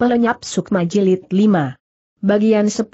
Pelenyap Sukma Jilid 5. Bagian 10.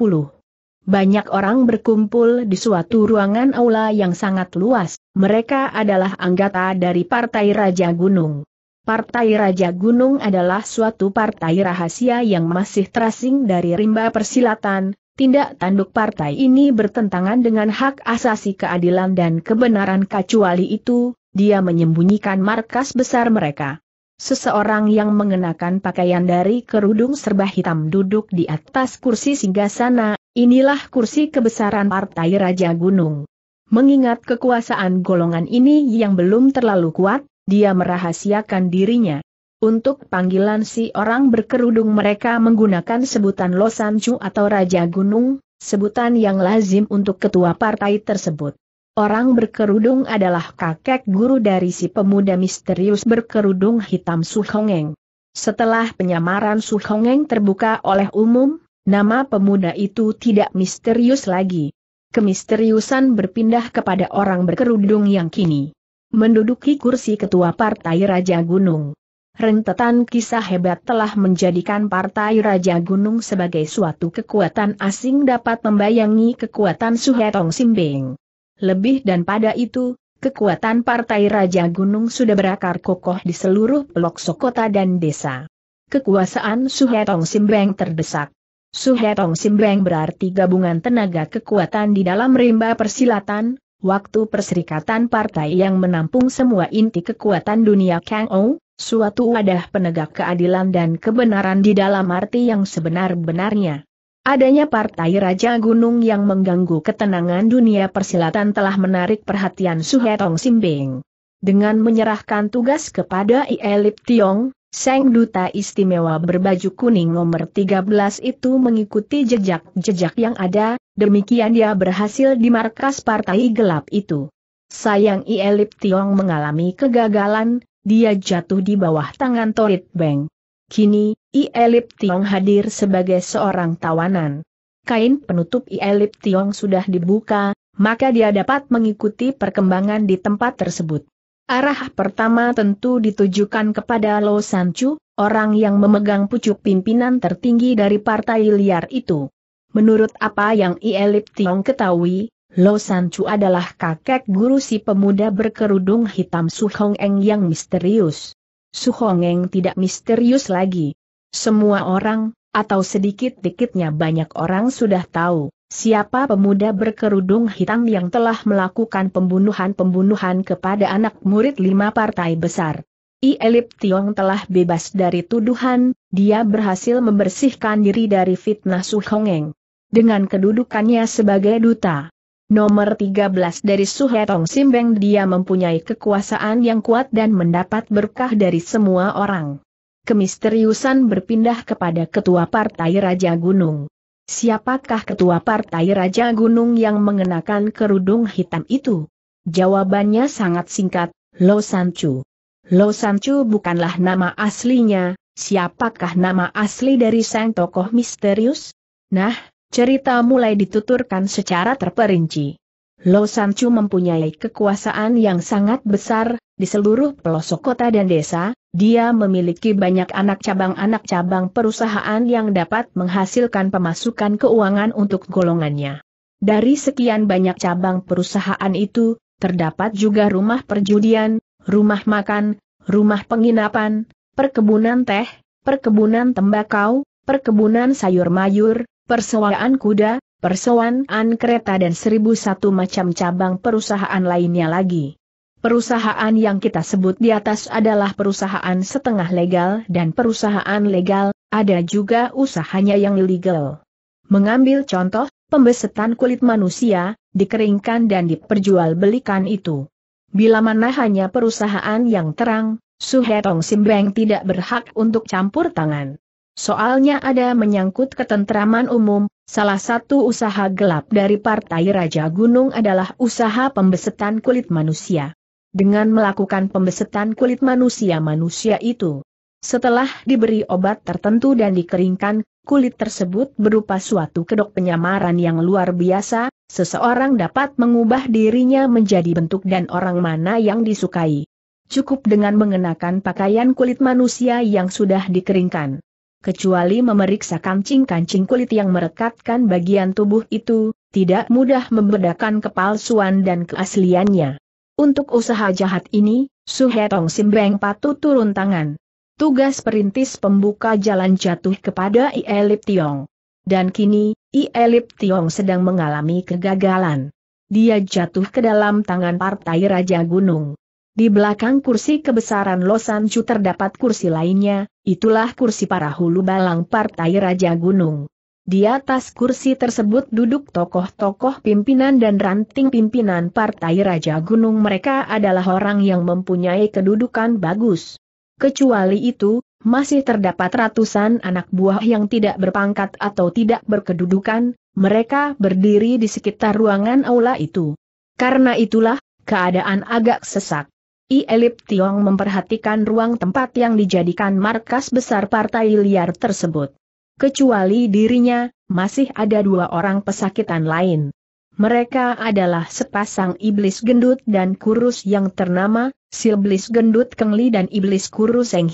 Banyak orang berkumpul di suatu ruangan aula yang sangat luas, mereka adalah anggota dari Partai Raja Gunung. Partai Raja Gunung adalah suatu partai rahasia yang masih terasing dari rimba persilatan, tindak tanduk partai ini bertentangan dengan hak asasi keadilan dan kebenaran kecuali itu, dia menyembunyikan markas besar mereka. Seseorang yang mengenakan pakaian dari kerudung serba hitam duduk di atas kursi singgasana, inilah kursi kebesaran Partai Raja Gunung. Mengingat kekuasaan golongan ini yang belum terlalu kuat, dia merahasiakan dirinya. Untuk panggilan si orang berkerudung mereka menggunakan sebutan Losancu atau Raja Gunung, sebutan yang lazim untuk ketua partai tersebut. Orang berkerudung adalah kakek guru dari si pemuda misterius berkerudung hitam Su Hongeng. Setelah penyamaran Su Hongeng terbuka oleh umum, nama pemuda itu tidak misterius lagi. Kemisteriusan berpindah kepada orang berkerudung yang kini menduduki kursi ketua Partai Raja Gunung. Rentetan kisah hebat telah menjadikan Partai Raja Gunung sebagai suatu kekuatan asing dapat membayangi kekuatan Suhetong Simbing. Lebih dan pada itu, kekuatan Partai Raja Gunung sudah berakar kokoh di seluruh pelok sokota dan desa. Kekuasaan Suhetong Simbeng terdesak. Suhetong Simbeng berarti gabungan tenaga kekuatan di dalam rimba persilatan, waktu perserikatan partai yang menampung semua inti kekuatan dunia Kang O, suatu wadah penegak keadilan dan kebenaran di dalam arti yang sebenar-benarnya. Adanya partai Raja Gunung yang mengganggu ketenangan dunia persilatan telah menarik perhatian Suhetong Simbing. Dengan menyerahkan tugas kepada Ielip Tiong, Seng Duta Istimewa berbaju kuning nomor 13 itu mengikuti jejak-jejak yang ada, demikian dia berhasil di markas partai gelap itu. Sayang Ielip Tiong mengalami kegagalan, dia jatuh di bawah tangan Torit Beng. Kini, I Elip Tiong hadir sebagai seorang tawanan. Kain penutup I Elip Tiong sudah dibuka, maka dia dapat mengikuti perkembangan di tempat tersebut. Arah pertama tentu ditujukan kepada Lo Sanchu, orang yang memegang pucuk pimpinan tertinggi dari partai liar itu. Menurut apa yang I Elip Tiong ketahui, Lo Sanchu adalah kakek guru si pemuda berkerudung hitam Su Hong Eng yang misterius. Su Hong Eng tidak misterius lagi. Semua orang, atau sedikit-dikitnya banyak orang sudah tahu, siapa pemuda berkerudung hitam yang telah melakukan pembunuhan-pembunuhan kepada anak murid lima partai besar. I Elip Tiong telah bebas dari tuduhan, dia berhasil membersihkan diri dari fitnah Su Hongeng. Dengan kedudukannya sebagai duta nomor 13 dari Su Hetong Simbeng dia mempunyai kekuasaan yang kuat dan mendapat berkah dari semua orang kemisteriusan berpindah kepada Ketua Partai Raja Gunung. Siapakah Ketua Partai Raja Gunung yang mengenakan kerudung hitam itu? Jawabannya sangat singkat, Lo Sanchu. Lo Sanchu bukanlah nama aslinya, siapakah nama asli dari sang tokoh misterius? Nah, cerita mulai dituturkan secara terperinci. Lo Sanchu mempunyai kekuasaan yang sangat besar, di seluruh pelosok kota dan desa, dia memiliki banyak anak cabang-anak cabang perusahaan yang dapat menghasilkan pemasukan keuangan untuk golongannya. Dari sekian banyak cabang perusahaan itu, terdapat juga rumah perjudian, rumah makan, rumah penginapan, perkebunan teh, perkebunan tembakau, perkebunan sayur mayur, persewaan kuda, persewaan kereta dan seribu satu macam cabang perusahaan lainnya lagi. Perusahaan yang kita sebut di atas adalah perusahaan setengah legal dan perusahaan legal, ada juga usahanya yang ilegal. Mengambil contoh, pembesetan kulit manusia, dikeringkan dan diperjualbelikan itu. Bila mana hanya perusahaan yang terang, Suhetong Simbeng tidak berhak untuk campur tangan. Soalnya ada menyangkut ketentraman umum, salah satu usaha gelap dari Partai Raja Gunung adalah usaha pembesetan kulit manusia dengan melakukan pembesetan kulit manusia-manusia itu. Setelah diberi obat tertentu dan dikeringkan, kulit tersebut berupa suatu kedok penyamaran yang luar biasa, seseorang dapat mengubah dirinya menjadi bentuk dan orang mana yang disukai. Cukup dengan mengenakan pakaian kulit manusia yang sudah dikeringkan. Kecuali memeriksa kancing-kancing kulit yang merekatkan bagian tubuh itu, tidak mudah membedakan kepalsuan dan keasliannya. Untuk usaha jahat ini, Suhetong Simbeng patut turun tangan. Tugas perintis pembuka jalan jatuh kepada Ielip Tiong. Dan kini, Ielip Tiong sedang mengalami kegagalan. Dia jatuh ke dalam tangan Partai Raja Gunung. Di belakang kursi kebesaran Losan Chu terdapat kursi lainnya, itulah kursi para hulu balang Partai Raja Gunung. Di atas kursi tersebut duduk tokoh-tokoh pimpinan dan ranting pimpinan Partai Raja Gunung mereka adalah orang yang mempunyai kedudukan bagus. Kecuali itu, masih terdapat ratusan anak buah yang tidak berpangkat atau tidak berkedudukan, mereka berdiri di sekitar ruangan aula itu. Karena itulah, keadaan agak sesak. I Elip Tiong memperhatikan ruang tempat yang dijadikan markas besar partai liar tersebut. Kecuali dirinya, masih ada dua orang pesakitan lain. Mereka adalah sepasang iblis gendut dan kurus yang ternama, si iblis gendut Kengli dan iblis kurus Eng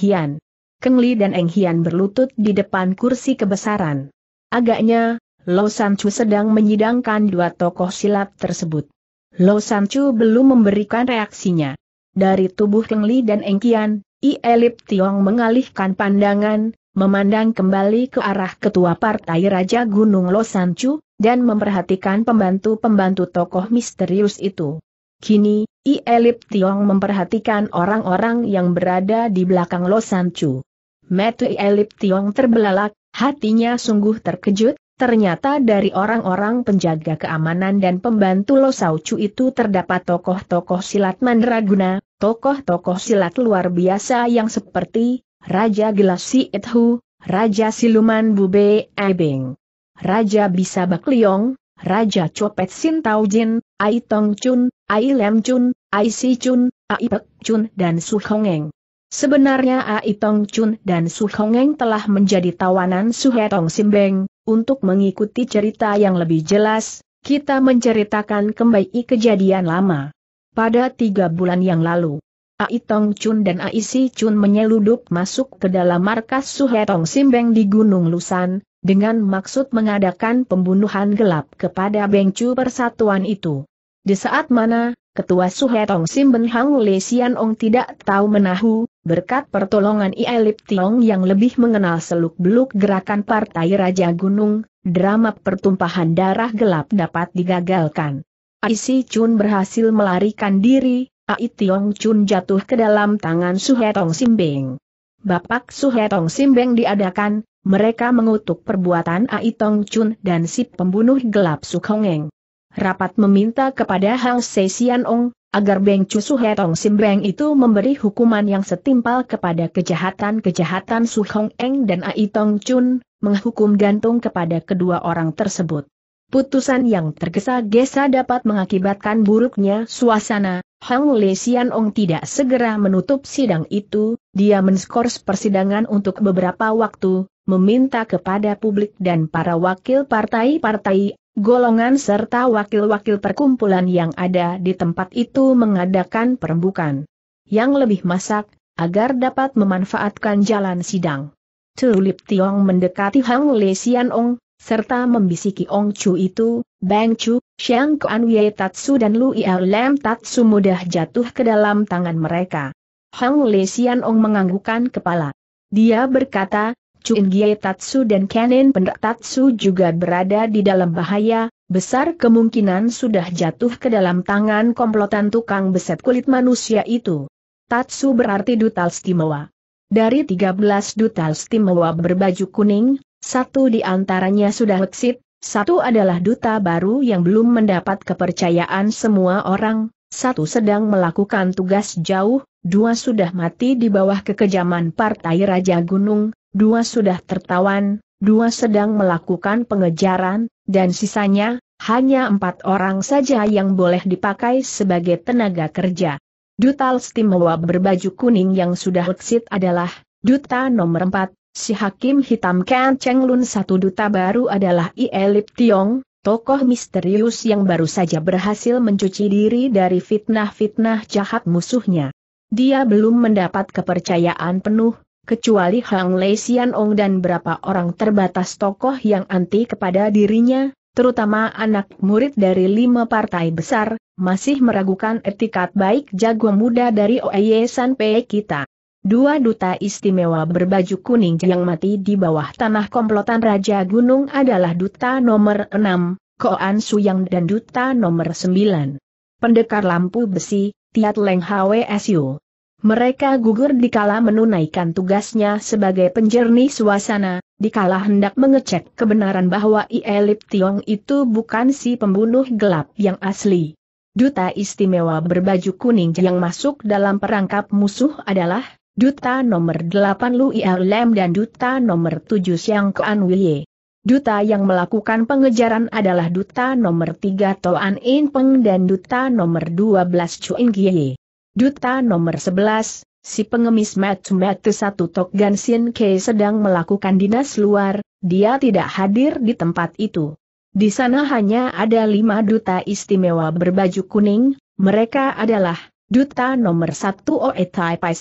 Kengli dan Eng berlutut di depan kursi kebesaran. Agaknya, Lo Sanchu sedang menyidangkan dua tokoh silat tersebut. Lo Sanchu belum memberikan reaksinya. Dari tubuh Kengli dan Eng Hian, I Elip Tiong mengalihkan pandangan, memandang kembali ke arah ketua partai Raja Gunung Losancu, dan memperhatikan pembantu-pembantu tokoh misterius itu. Kini, I Elip Tiong memperhatikan orang-orang yang berada di belakang Losancu. Metu I Elip Tiong terbelalak, hatinya sungguh terkejut, Ternyata dari orang-orang penjaga keamanan dan pembantu Losancu itu terdapat tokoh-tokoh silat mandraguna, tokoh-tokoh silat luar biasa yang seperti Raja Gelasi Ithu, Raja Siluman Bube Ebing, Raja Bisa Bakliong, Raja Copet Sintau Jin, Ai Tong Chun, Ai Lem Chun, Ai Si Chun, Ai Pek Chun dan Su Hongeng. Sebenarnya Ai Tong Chun dan Su Hongeng telah menjadi tawanan Su Hetong Simbeng, untuk mengikuti cerita yang lebih jelas, kita menceritakan kembali kejadian lama. Pada tiga bulan yang lalu, Ai Chun dan Aisi Chun menyeludup masuk ke dalam markas Suhetong Simbeng di Gunung Lusan, dengan maksud mengadakan pembunuhan gelap kepada Bengcu persatuan itu. Di saat mana, Ketua Suhetong Simbeng Hang Le Sian Ong tidak tahu menahu, berkat pertolongan Lip Tiong yang lebih mengenal seluk-beluk gerakan Partai Raja Gunung, drama pertumpahan darah gelap dapat digagalkan. Aisi Chun berhasil melarikan diri, Ai Tiong Chun jatuh ke dalam tangan Suhetong Simbeng. Bapak Suhetong Simbeng diadakan, mereka mengutuk perbuatan Ai Tiong Chun dan si pembunuh gelap Suhongeng. Rapat meminta kepada Hang Se Sian Ong, agar Beng Chu Suhetong Simbeng itu memberi hukuman yang setimpal kepada kejahatan-kejahatan Suhongeng dan Ai Tiong Chun, menghukum gantung kepada kedua orang tersebut. Putusan yang tergesa-gesa dapat mengakibatkan buruknya suasana, Hang Le Sian Ong tidak segera menutup sidang itu, dia menskors persidangan untuk beberapa waktu, meminta kepada publik dan para wakil partai-partai, golongan serta wakil-wakil perkumpulan yang ada di tempat itu mengadakan perembukan yang lebih masak, agar dapat memanfaatkan jalan sidang. Tulip Tiong mendekati Hang Le Sian Ong, serta membisiki Ong Chu itu, Bang Chu, Xiang Kuan Wei Tatsu dan Lu Yao Lam Tatsu mudah jatuh ke dalam tangan mereka. Hang Le Xian Ong menganggukkan kepala. Dia berkata, Chun Gie Tatsu dan Kenin Pendek Tatsu juga berada di dalam bahaya, besar kemungkinan sudah jatuh ke dalam tangan komplotan tukang beset kulit manusia itu. Tatsu berarti duta istimewa. Dari 13 duta istimewa berbaju kuning, satu di antaranya sudah exit, satu adalah duta baru yang belum mendapat kepercayaan semua orang, satu sedang melakukan tugas jauh, dua sudah mati di bawah kekejaman Partai Raja Gunung, dua sudah tertawan, dua sedang melakukan pengejaran, dan sisanya, hanya empat orang saja yang boleh dipakai sebagai tenaga kerja. Duta Stimewa berbaju kuning yang sudah exit adalah, Duta nomor 4, Si Hakim Hitam Ken Cheng Lun satu duta baru adalah Ielip Tiong, tokoh misterius yang baru saja berhasil mencuci diri dari fitnah-fitnah jahat musuhnya. Dia belum mendapat kepercayaan penuh, kecuali Hang Lei Sian Ong dan berapa orang terbatas tokoh yang anti kepada dirinya, terutama anak murid dari lima partai besar, masih meragukan etikat baik jago muda dari Oye San Pei kita. Dua duta istimewa berbaju kuning yang mati di bawah tanah komplotan Raja Gunung adalah duta nomor 6, Koan Suyang dan duta nomor 9. Pendekar lampu besi, Tiat Leng HWSU. Mereka gugur dikala menunaikan tugasnya sebagai penjernih suasana, dikala hendak mengecek kebenaran bahwa Ielip Tiong itu bukan si pembunuh gelap yang asli. Duta istimewa berbaju kuning yang masuk dalam perangkap musuh adalah Duta nomor 8 Lui Lem dan Duta nomor 7 Siang Kuan Wilye. Duta yang melakukan pengejaran adalah Duta nomor 3 Toan In Peng dan Duta nomor 12 Chuin Gie. Duta nomor 11, si pengemis Matsu Matsu 1 Tok Gansin Ke sedang melakukan dinas luar, dia tidak hadir di tempat itu. Di sana hanya ada lima duta istimewa berbaju kuning, mereka adalah Duta nomor 1 Oe Tai Pai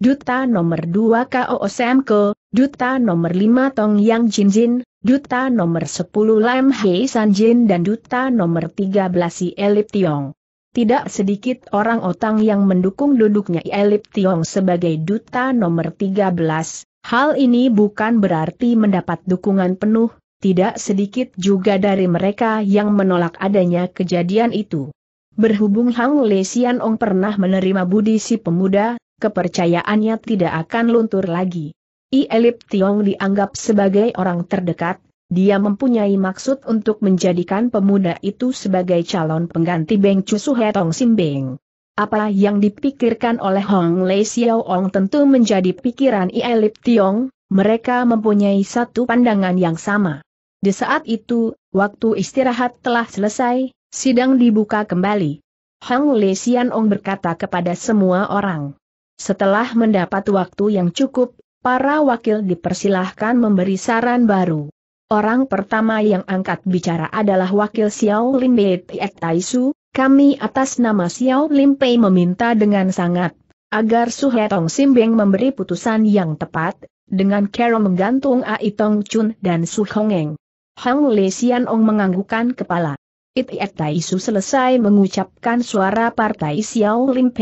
Duta nomor 2 Kao Sam Ko, Duta nomor 5 Tong Yang Jin Jin, Duta nomor 10 Lam Hei San Jin dan Duta nomor 13 Si Elip Tiong. Tidak sedikit orang otang yang mendukung duduknya Elip Tiong sebagai Duta nomor 13, hal ini bukan berarti mendapat dukungan penuh, tidak sedikit juga dari mereka yang menolak adanya kejadian itu. Berhubung Hang Le Sian Ong pernah menerima budi si pemuda, kepercayaannya tidak akan luntur lagi. I Elip Tiong dianggap sebagai orang terdekat, dia mempunyai maksud untuk menjadikan pemuda itu sebagai calon pengganti Beng Chu Suhetong Simbeng. Apa yang dipikirkan oleh Hong Le Xiao Ong tentu menjadi pikiran I Elip Tiong, mereka mempunyai satu pandangan yang sama. Di saat itu, waktu istirahat telah selesai, Sidang dibuka kembali. Hang Le Xian Ong berkata kepada semua orang. Setelah mendapat waktu yang cukup, para wakil dipersilahkan memberi saran baru. Orang pertama yang angkat bicara adalah wakil Xiao Lim Tai Su. kami atas nama Xiao Lim Pei meminta dengan sangat, agar Su Sim Beng memberi putusan yang tepat, dengan cara menggantung Ai Tong Chun dan Su Hongeng. Hang Le Xian Ong menganggukkan kepala. Itiet Taisu selesai mengucapkan suara partai Xiao Lim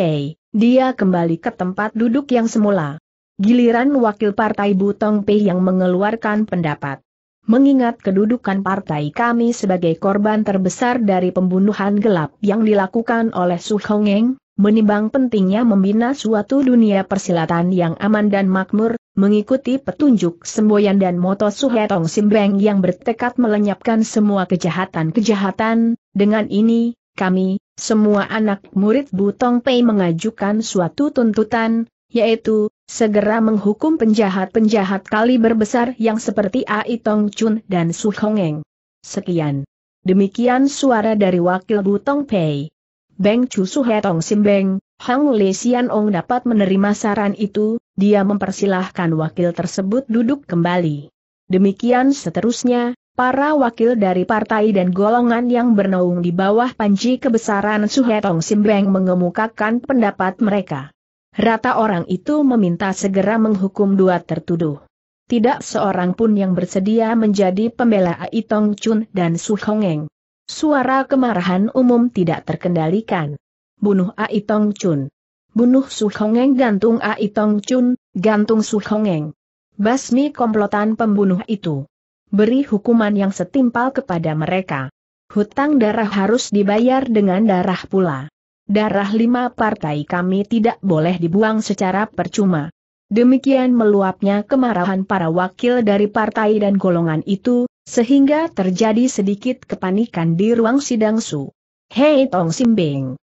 dia kembali ke tempat duduk yang semula. Giliran wakil partai Butong Pei yang mengeluarkan pendapat. Mengingat kedudukan partai kami sebagai korban terbesar dari pembunuhan gelap yang dilakukan oleh Su Hongeng, menimbang pentingnya membina suatu dunia persilatan yang aman dan makmur, Mengikuti petunjuk Semboyan dan moto Suhetong Simbeng yang bertekad melenyapkan semua kejahatan-kejahatan, dengan ini, kami, semua anak murid Butong Pei mengajukan suatu tuntutan, yaitu, segera menghukum penjahat-penjahat kali berbesar yang seperti Ai Tong Chun dan Su Hongeng. Sekian. Demikian suara dari wakil Butong Pei. Beng Chu Suhetong Simbeng, Hang Le Xian Ong dapat menerima saran itu, dia mempersilahkan wakil tersebut duduk kembali. Demikian seterusnya, para wakil dari partai dan golongan yang bernaung di bawah panji kebesaran Suhetong Simbeng mengemukakan pendapat mereka. Rata orang itu meminta segera menghukum dua tertuduh. Tidak seorang pun yang bersedia menjadi pembela Aitong Chun dan Su Hongeng. Suara kemarahan umum tidak terkendalikan. Bunuh Aitong Chun. Bunuh Su Hongeng gantung Ai Tong Chun, gantung Su Hongeng. Basmi komplotan pembunuh itu. Beri hukuman yang setimpal kepada mereka. Hutang darah harus dibayar dengan darah pula. Darah lima partai kami tidak boleh dibuang secara percuma. Demikian meluapnya kemarahan para wakil dari partai dan golongan itu, sehingga terjadi sedikit kepanikan di ruang sidang Su. Hei Tong Simbing.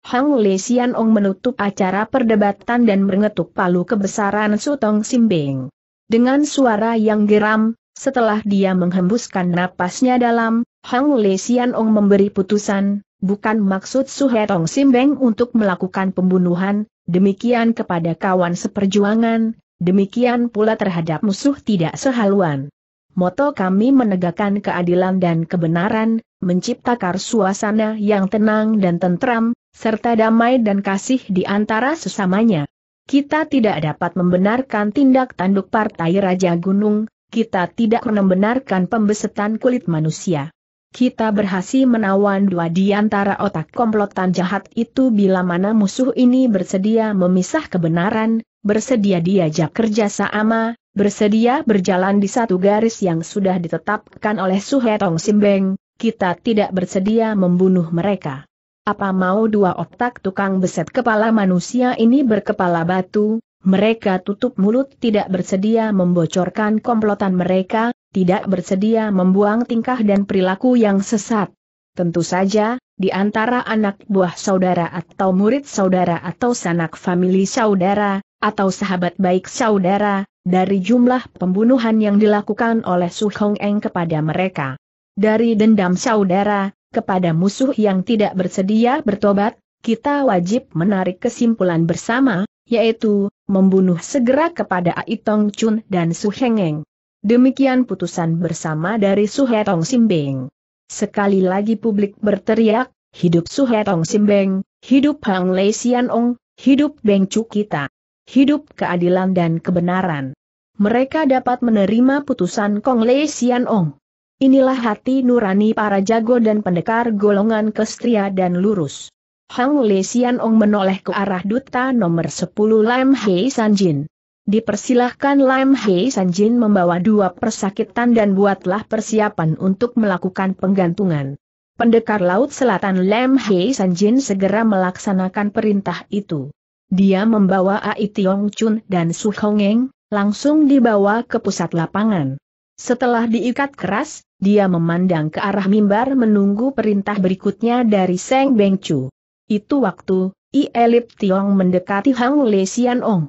Hang Li Ong menutup acara perdebatan dan mengetuk palu kebesaran Sutong Simbing. Dengan suara yang geram, setelah dia menghembuskan napasnya dalam, Hang Li Ong memberi putusan, bukan maksud Suhetong Simbeng untuk melakukan pembunuhan, demikian kepada kawan seperjuangan, demikian pula terhadap musuh tidak sehaluan. Moto kami menegakkan keadilan dan kebenaran, menciptakan suasana yang tenang dan tentram, serta damai dan kasih di antara sesamanya. Kita tidak dapat membenarkan tindak tanduk Partai Raja Gunung, kita tidak membenarkan pembesetan kulit manusia. Kita berhasil menawan dua di antara otak komplotan jahat itu bila mana musuh ini bersedia memisah kebenaran, bersedia diajak kerja sama, bersedia berjalan di satu garis yang sudah ditetapkan oleh Suhetong Simbeng, kita tidak bersedia membunuh mereka. Apa mau dua otak tukang beset kepala manusia ini berkepala batu, mereka tutup mulut tidak bersedia membocorkan komplotan mereka, tidak bersedia membuang tingkah dan perilaku yang sesat. Tentu saja, di antara anak buah saudara atau murid saudara atau sanak famili saudara, atau sahabat baik saudara, dari jumlah pembunuhan yang dilakukan oleh Su Hong Eng kepada mereka. Dari dendam saudara, kepada musuh yang tidak bersedia bertobat, kita wajib menarik kesimpulan bersama, yaitu, membunuh segera kepada Aitong Chun dan Su Hengeng. Demikian putusan bersama dari Su Hetong Simbeng. Sekali lagi publik berteriak, hidup Su Hetong Simbeng, hidup Hang Lei Sian Ong, hidup Beng Chu kita, hidup keadilan dan kebenaran. Mereka dapat menerima putusan Kong Lei Sian Ong. Inilah hati nurani para jago dan pendekar golongan kestria dan lurus. Hang Le Xian Ong menoleh ke arah duta nomor 10 Lam Hei Sanjin. Dipersilahkan Lam Hei Sanjin membawa dua persakitan dan buatlah persiapan untuk melakukan penggantungan. Pendekar Laut Selatan Lam Hei Sanjin segera melaksanakan perintah itu. Dia membawa Ai Tiong Chun dan Su Hongeng, langsung dibawa ke pusat lapangan. Setelah diikat keras, dia memandang ke arah mimbar menunggu perintah berikutnya dari Seng Chu. Itu waktu, I Elip Tiong mendekati Hang Le Sian Ong.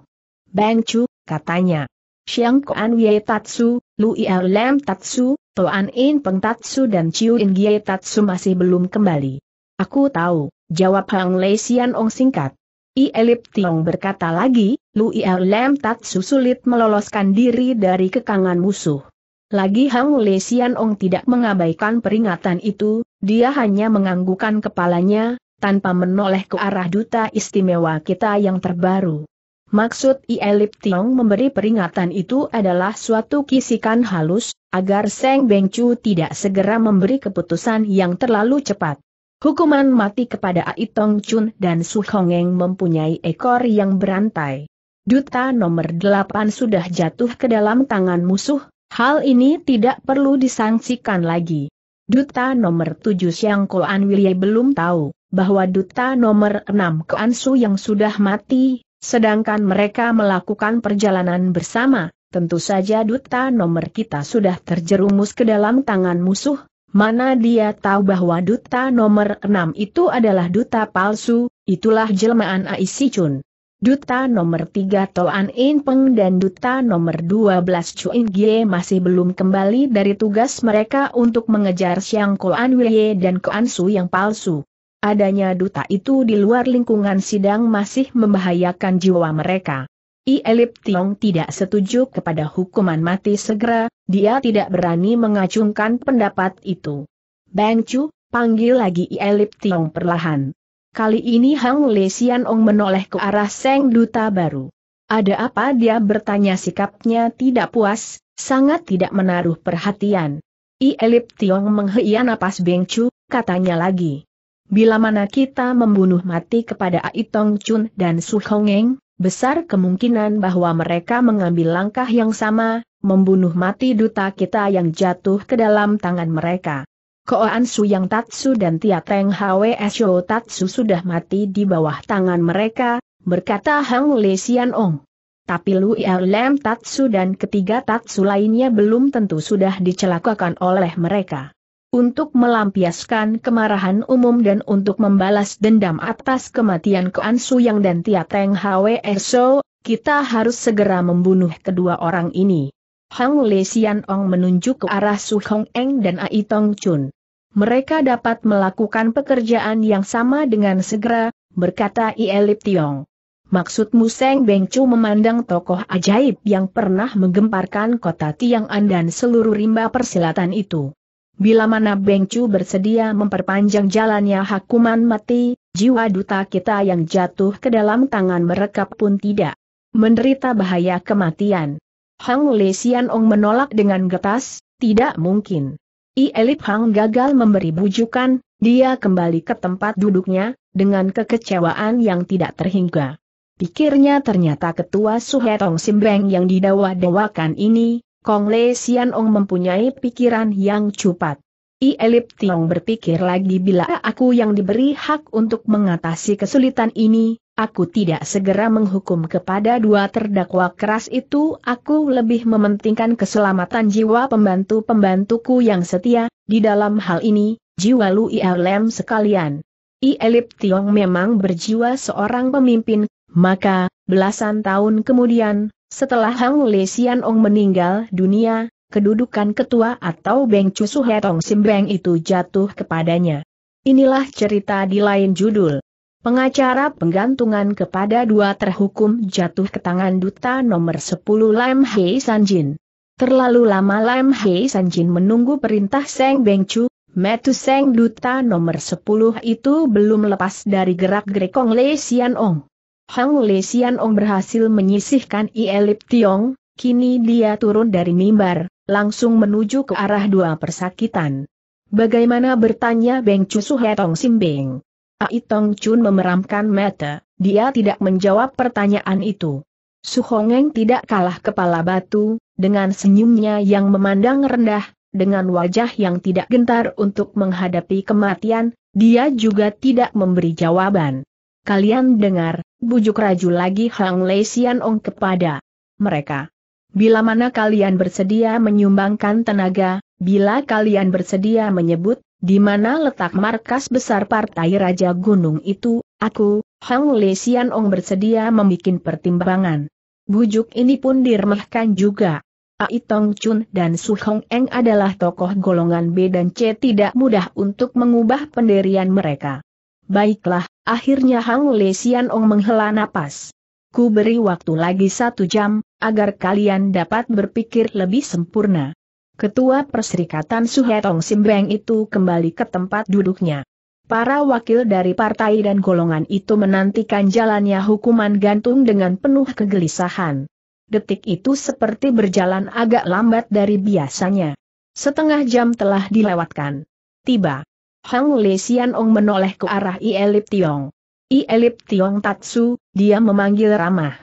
Chu, katanya. Xiang Kuan Wei Tatsu, Lu Iao Lam Tatsu, Toan In Peng Tatsu dan Chiu In Gie Tatsu masih belum kembali. Aku tahu, jawab Hang Le Sian Ong singkat. I Elip Tiong berkata lagi, Lu Iao Lam Tatsu sulit meloloskan diri dari kekangan musuh. Lagi Hang Le Sian Ong tidak mengabaikan peringatan itu, dia hanya menganggukkan kepalanya, tanpa menoleh ke arah duta istimewa kita yang terbaru. Maksud Ielip Tiong memberi peringatan itu adalah suatu kisikan halus, agar Seng Beng Chu tidak segera memberi keputusan yang terlalu cepat. Hukuman mati kepada Ai Tong Chun dan Su Hongeng mempunyai ekor yang berantai. Duta nomor 8 sudah jatuh ke dalam tangan musuh, Hal ini tidak perlu disangsikan lagi. Duta nomor 7 Siang Koan Wilye belum tahu bahwa duta nomor 6 Koan Su yang sudah mati, sedangkan mereka melakukan perjalanan bersama, tentu saja duta nomor kita sudah terjerumus ke dalam tangan musuh, mana dia tahu bahwa duta nomor 6 itu adalah duta palsu, itulah jelmaan Aisichun. Duta nomor 3 Toan In Peng dan Duta nomor 12 Chuin Gie masih belum kembali dari tugas mereka untuk mengejar Ko Koan Wei dan Koan Su yang palsu. Adanya duta itu di luar lingkungan sidang masih membahayakan jiwa mereka. I Elip Tiong tidak setuju kepada hukuman mati segera, dia tidak berani mengacungkan pendapat itu. Bang Chu, panggil lagi I Elip Tiong perlahan. Kali ini Hang Le Sian Ong menoleh ke arah Seng Duta baru. Ada apa dia bertanya sikapnya tidak puas, sangat tidak menaruh perhatian. I Elip Tiong menghia napas Beng Chu, katanya lagi. Bila mana kita membunuh mati kepada Ai Tong Chun dan Su Hongeng, besar kemungkinan bahwa mereka mengambil langkah yang sama, membunuh mati duta kita yang jatuh ke dalam tangan mereka. Koan yang Tatsu dan Tia Teng Hwe Tatsu sudah mati di bawah tangan mereka, berkata Hang Le Sian Ong. Tapi Lu Lem Tatsu dan ketiga Tatsu lainnya belum tentu sudah dicelakakan oleh mereka. Untuk melampiaskan kemarahan umum dan untuk membalas dendam atas kematian Koan yang dan Tia Teng Hwe So, kita harus segera membunuh kedua orang ini. Hang Le Sian Ong menunjuk ke arah Su Hong Eng dan Ai Tong Chun. Mereka dapat melakukan pekerjaan yang sama dengan segera, berkata Ielip Tiong. Maksudmu Seng Chu memandang tokoh ajaib yang pernah menggemparkan kota Tiang'an dan seluruh rimba persilatan itu. Bila mana Beng Chu bersedia memperpanjang jalannya hakuman mati, jiwa duta kita yang jatuh ke dalam tangan mereka pun tidak menderita bahaya kematian. Hang Le Sian Ong menolak dengan getas, tidak mungkin. I Elip Hang gagal memberi bujukan, dia kembali ke tempat duduknya, dengan kekecewaan yang tidak terhingga. Pikirnya ternyata ketua Suhetong Simbeng yang didawa-dawakan ini, Kong Le Sian Ong mempunyai pikiran yang cupat. I Elip Tiong berpikir lagi bila aku yang diberi hak untuk mengatasi kesulitan ini, aku tidak segera menghukum kepada dua terdakwa keras itu aku lebih mementingkan keselamatan jiwa pembantu-pembantuku yang setia, di dalam hal ini, jiwa Lu Ialem sekalian. Ielip Tiong memang berjiwa seorang pemimpin, maka, belasan tahun kemudian, setelah Hang Le Sian Ong meninggal dunia, kedudukan ketua atau Beng Chu Hetong Simbeng itu jatuh kepadanya. Inilah cerita di lain judul. Pengacara penggantungan kepada dua terhukum jatuh ke tangan duta nomor 10 Lam Hei Sanjin. Terlalu lama Lam Hei Sanjin menunggu perintah Seng Beng Chu, Metu Seng duta nomor 10 itu belum lepas dari gerak gerekong Le Sian Ong. Hang Le Sian Ong berhasil menyisihkan Ielip Tiong, kini dia turun dari mimbar, langsung menuju ke arah dua persakitan. Bagaimana bertanya Beng Chu Suhetong Simbeng? Aitong Chun memeramkan mata, dia tidak menjawab pertanyaan itu. Suhongeng tidak kalah kepala batu, dengan senyumnya yang memandang rendah, dengan wajah yang tidak gentar untuk menghadapi kematian, dia juga tidak memberi jawaban. Kalian dengar, bujuk raju lagi Hang Lei Xian Ong kepada mereka. Bila mana kalian bersedia menyumbangkan tenaga, bila kalian bersedia menyebut di mana letak markas besar partai Raja Gunung itu, aku, Hang Le Sian Ong bersedia membuat pertimbangan. Bujuk ini pun diremehkan juga. Ai Tong Chun dan Su Hong Eng adalah tokoh golongan B dan C tidak mudah untuk mengubah pendirian mereka. Baiklah, akhirnya Hang Le Sian Ong menghela napas. Ku beri waktu lagi satu jam, agar kalian dapat berpikir lebih sempurna. Ketua Perserikatan Suhetong Simbeng itu kembali ke tempat duduknya. Para wakil dari partai dan golongan itu menantikan jalannya hukuman gantung dengan penuh kegelisahan. Detik itu seperti berjalan agak lambat dari biasanya. Setengah jam telah dilewatkan. Tiba. Hang Le Sian Ong menoleh ke arah Ielip Tiong. Ielip Tiong Tatsu, dia memanggil ramah.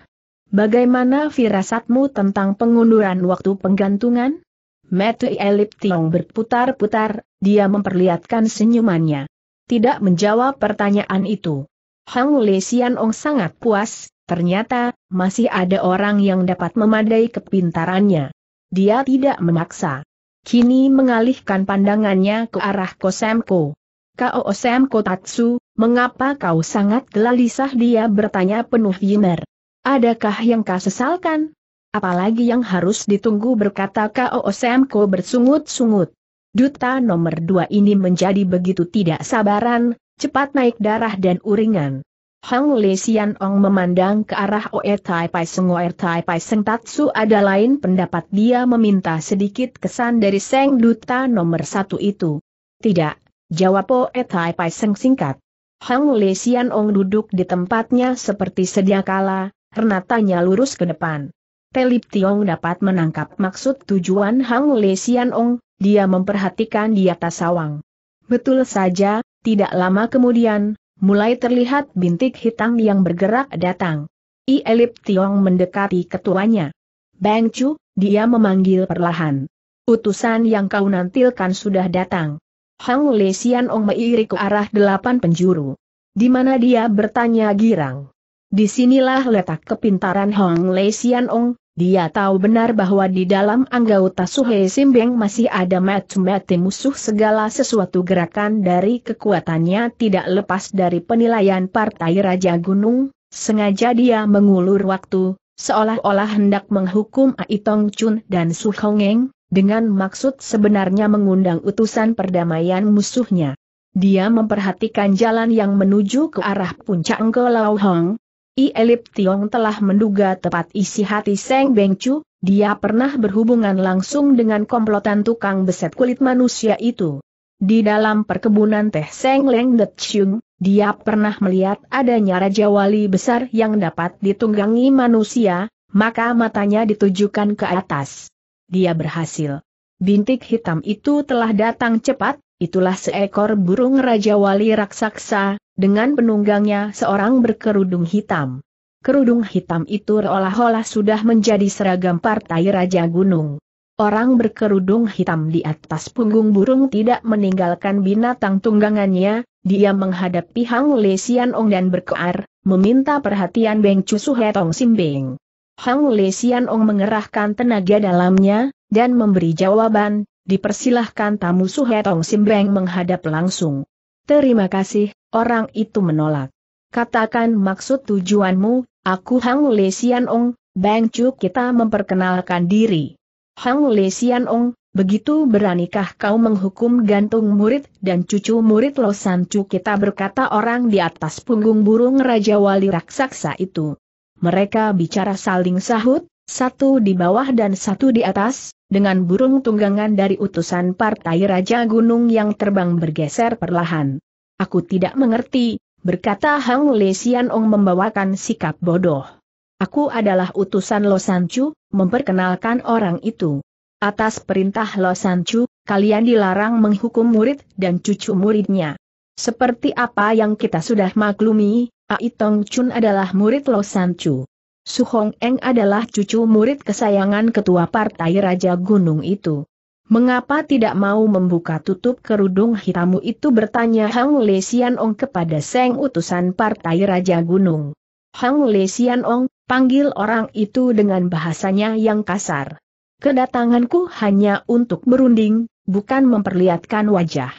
Bagaimana firasatmu tentang pengunduran waktu penggantungan? Mata Elip Tiong berputar-putar, dia memperlihatkan senyumannya. Tidak menjawab pertanyaan itu. Hang Le Ong sangat puas, ternyata, masih ada orang yang dapat memadai kepintarannya. Dia tidak memaksa. Kini mengalihkan pandangannya ke arah Kosemko. Kao Osemko Tatsu, mengapa kau sangat gelisah dia bertanya penuh yimer. Adakah yang kau sesalkan? Apalagi yang harus ditunggu berkata K.O. Osemko bersungut-sungut. Duta nomor dua ini menjadi begitu tidak sabaran, cepat naik darah dan uringan. Hang Le Sian Ong memandang ke arah Oe Tai Pai Seng Oe Tai Pai Seng Tatsu ada lain pendapat dia meminta sedikit kesan dari Seng Duta nomor satu itu. Tidak, jawab Oe Tai Pai Seng singkat. Hang Le Sian Ong duduk di tempatnya seperti sedia kala, renatanya lurus ke depan. Telip Tiong dapat menangkap maksud tujuan Hang Le Sian Ong, dia memperhatikan di atas sawang. Betul saja, tidak lama kemudian, mulai terlihat bintik hitam yang bergerak datang. I Elip Tiong mendekati ketuanya. Bang Chu, dia memanggil perlahan. Utusan yang kau nantilkan sudah datang. Hang Le Sian Ong meirik ke arah delapan penjuru. Di mana dia bertanya girang. Disinilah letak kepintaran Hong Lei Xian Ong, dia tahu benar bahwa di dalam anggota Suhe Simbeng masih ada macam-macam musuh segala sesuatu gerakan dari kekuatannya tidak lepas dari penilaian Partai Raja Gunung, sengaja dia mengulur waktu, seolah-olah hendak menghukum Aitong Chun dan Su Hongeng, dengan maksud sebenarnya mengundang utusan perdamaian musuhnya. Dia memperhatikan jalan yang menuju ke arah puncak Engkolau Hong, I Elip Tiong telah menduga tepat isi hati Seng Beng Chu, dia pernah berhubungan langsung dengan komplotan tukang beset kulit manusia itu. Di dalam perkebunan teh Seng Leng Det Chung, dia pernah melihat adanya Raja Wali besar yang dapat ditunggangi manusia, maka matanya ditujukan ke atas. Dia berhasil. Bintik hitam itu telah datang cepat, itulah seekor burung Raja Wali raksasa, dengan penunggangnya seorang berkerudung hitam. Kerudung hitam itu olah olah sudah menjadi seragam partai Raja Gunung. Orang berkerudung hitam di atas punggung burung tidak meninggalkan binatang tunggangannya, dia menghadapi Hang Le Sian Ong dan berkoar, meminta perhatian Beng Cusu Hetong Simbing. Hang Le Sian Ong mengerahkan tenaga dalamnya, dan memberi jawaban, dipersilahkan tamu Suhetong Simbeng menghadap langsung. Terima kasih, orang itu menolak. Katakan maksud tujuanmu, aku Hang Le Sian Ong, Bang Chu kita memperkenalkan diri. Hang Le Sian Ong, begitu beranikah kau menghukum gantung murid dan cucu murid Lo San Chu kita berkata orang di atas punggung burung Raja Wali Raksasa itu. Mereka bicara saling sahut, satu di bawah dan satu di atas, dengan burung tunggangan dari utusan Partai Raja Gunung yang terbang bergeser perlahan. Aku tidak mengerti, berkata Hang Le Ong membawakan sikap bodoh. Aku adalah utusan Lo Chu, memperkenalkan orang itu. Atas perintah Lo Chu, kalian dilarang menghukum murid dan cucu muridnya. Seperti apa yang kita sudah maklumi, Aitong Chun adalah murid Lo Chu. Su Hong Eng adalah cucu murid kesayangan ketua partai Raja Gunung itu. Mengapa tidak mau membuka tutup kerudung hitamu itu bertanya Hang Le Sian Ong kepada Seng utusan partai Raja Gunung. Hang Le Sian Ong, panggil orang itu dengan bahasanya yang kasar. Kedatanganku hanya untuk berunding, bukan memperlihatkan wajah.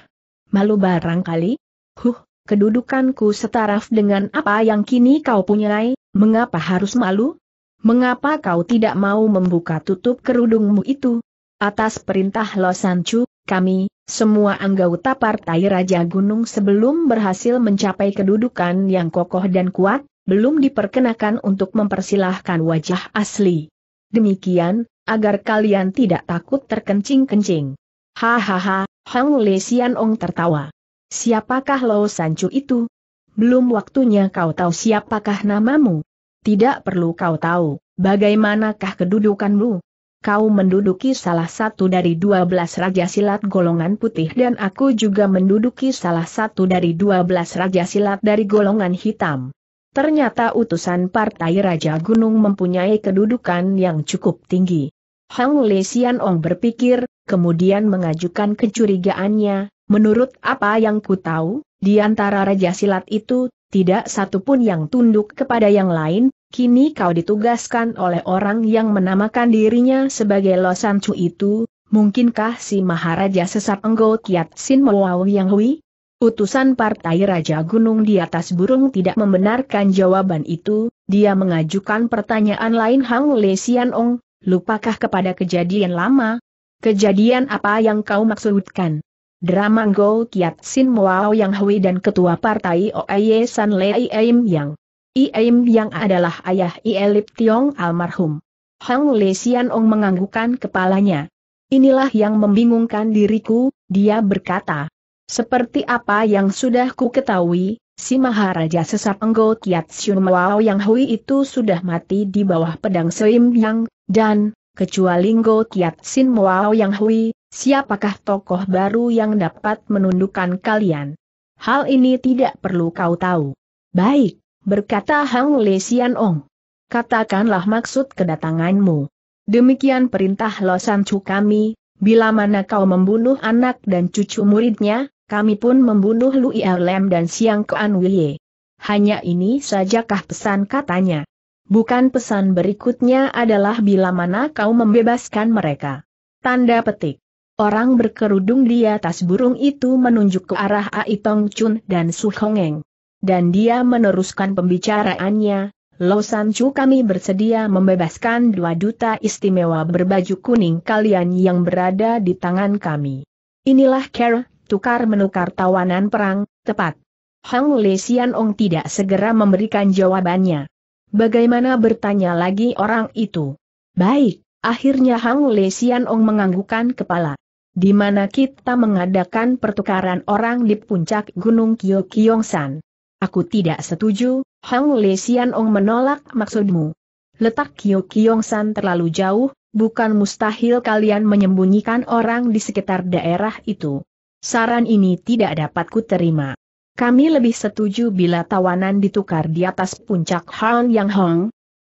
Malu barangkali? Huh, kedudukanku setaraf dengan apa yang kini kau punyai, Mengapa harus malu? Mengapa kau tidak mau membuka tutup kerudungmu itu? Atas perintah Losancu, kami, semua anggota Partai Raja Gunung sebelum berhasil mencapai kedudukan yang kokoh dan kuat, belum diperkenakan untuk mempersilahkan wajah asli. Demikian, agar kalian tidak takut terkencing-kencing. Hahaha, Hang Le Ong tertawa. Siapakah Lo itu? Belum waktunya kau tahu siapakah namamu. Tidak perlu kau tahu, bagaimanakah kedudukanmu? Kau menduduki salah satu dari dua belas raja silat golongan putih dan aku juga menduduki salah satu dari dua belas raja silat dari golongan hitam. Ternyata utusan partai Raja Gunung mempunyai kedudukan yang cukup tinggi. Hang Le Xian Ong berpikir, kemudian mengajukan kecurigaannya, menurut apa yang ku tahu, di antara Raja Silat itu, tidak satupun yang tunduk kepada yang lain, kini kau ditugaskan oleh orang yang menamakan dirinya sebagai Losan Chu itu, mungkinkah si Maharaja sesat Enggol Kiat Sin Mawau Yang Hui? Utusan Partai Raja Gunung di atas burung tidak membenarkan jawaban itu, dia mengajukan pertanyaan lain Hang Le Sian Ong, lupakah kepada kejadian lama? Kejadian apa yang kau maksudkan? Drama Go Kiat Sin Moao Yang Hui dan Ketua Partai Oye San Lei Aim Yang. Iaim Yang adalah ayah Ielip Tiong almarhum. Hang Le Sian Ong menganggukkan kepalanya. Inilah yang membingungkan diriku, dia berkata. Seperti apa yang sudah ku ketahui, si Maharaja Sesar Enggol Kiat Sin Moao Yang Hui itu sudah mati di bawah pedang Seim Yang, dan, kecuali Enggol Kiat Sin Moao Yang Hui, Siapakah tokoh baru yang dapat menundukkan kalian? Hal ini tidak perlu kau tahu. Baik, berkata Hang Le Xian Ong. Katakanlah maksud kedatanganmu. Demikian perintah Losan Chu kami, bila mana kau membunuh anak dan cucu muridnya, kami pun membunuh Lui Lem dan Siang Kuan Wille. Hanya ini sajakah pesan katanya. Bukan pesan berikutnya adalah bila mana kau membebaskan mereka. Tanda petik. Orang berkerudung di atas burung itu menunjuk ke arah Ai Tong Chun dan Su Hongeng. Dan dia meneruskan pembicaraannya, Lo Chu kami bersedia membebaskan dua duta istimewa berbaju kuning kalian yang berada di tangan kami. Inilah care, tukar menukar tawanan perang, tepat. Hang Le Sian Ong tidak segera memberikan jawabannya. Bagaimana bertanya lagi orang itu? Baik, akhirnya Hang Le Sian Ong menganggukan kepala di mana kita mengadakan pertukaran orang di puncak Gunung Kyokyongsan. Aku tidak setuju, Hang Le Xianong menolak maksudmu. Letak Kyokyongsan terlalu jauh, bukan mustahil kalian menyembunyikan orang di sekitar daerah itu. Saran ini tidak dapat terima. Kami lebih setuju bila tawanan ditukar di atas puncak Han Yang Hong.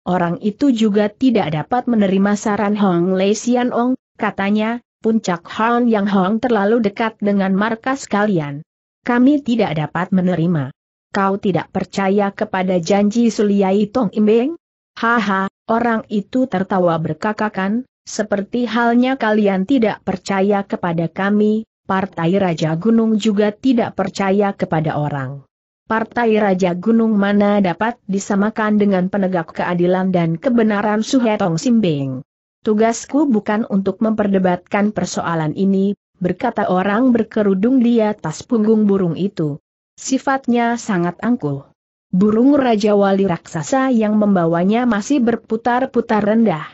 Orang itu juga tidak dapat menerima saran Hong Le Xianong, katanya, puncak Han Yang Hong terlalu dekat dengan markas kalian. Kami tidak dapat menerima. Kau tidak percaya kepada janji Suliai Tong Imbeng? Haha, orang itu tertawa berkakakan, seperti halnya kalian tidak percaya kepada kami, Partai Raja Gunung juga tidak percaya kepada orang. Partai Raja Gunung mana dapat disamakan dengan penegak keadilan dan kebenaran Suhetong Simbing. Tugasku bukan untuk memperdebatkan persoalan ini, berkata orang berkerudung di atas punggung burung itu. Sifatnya sangat angkuh. Burung Raja Wali Raksasa yang membawanya masih berputar-putar rendah.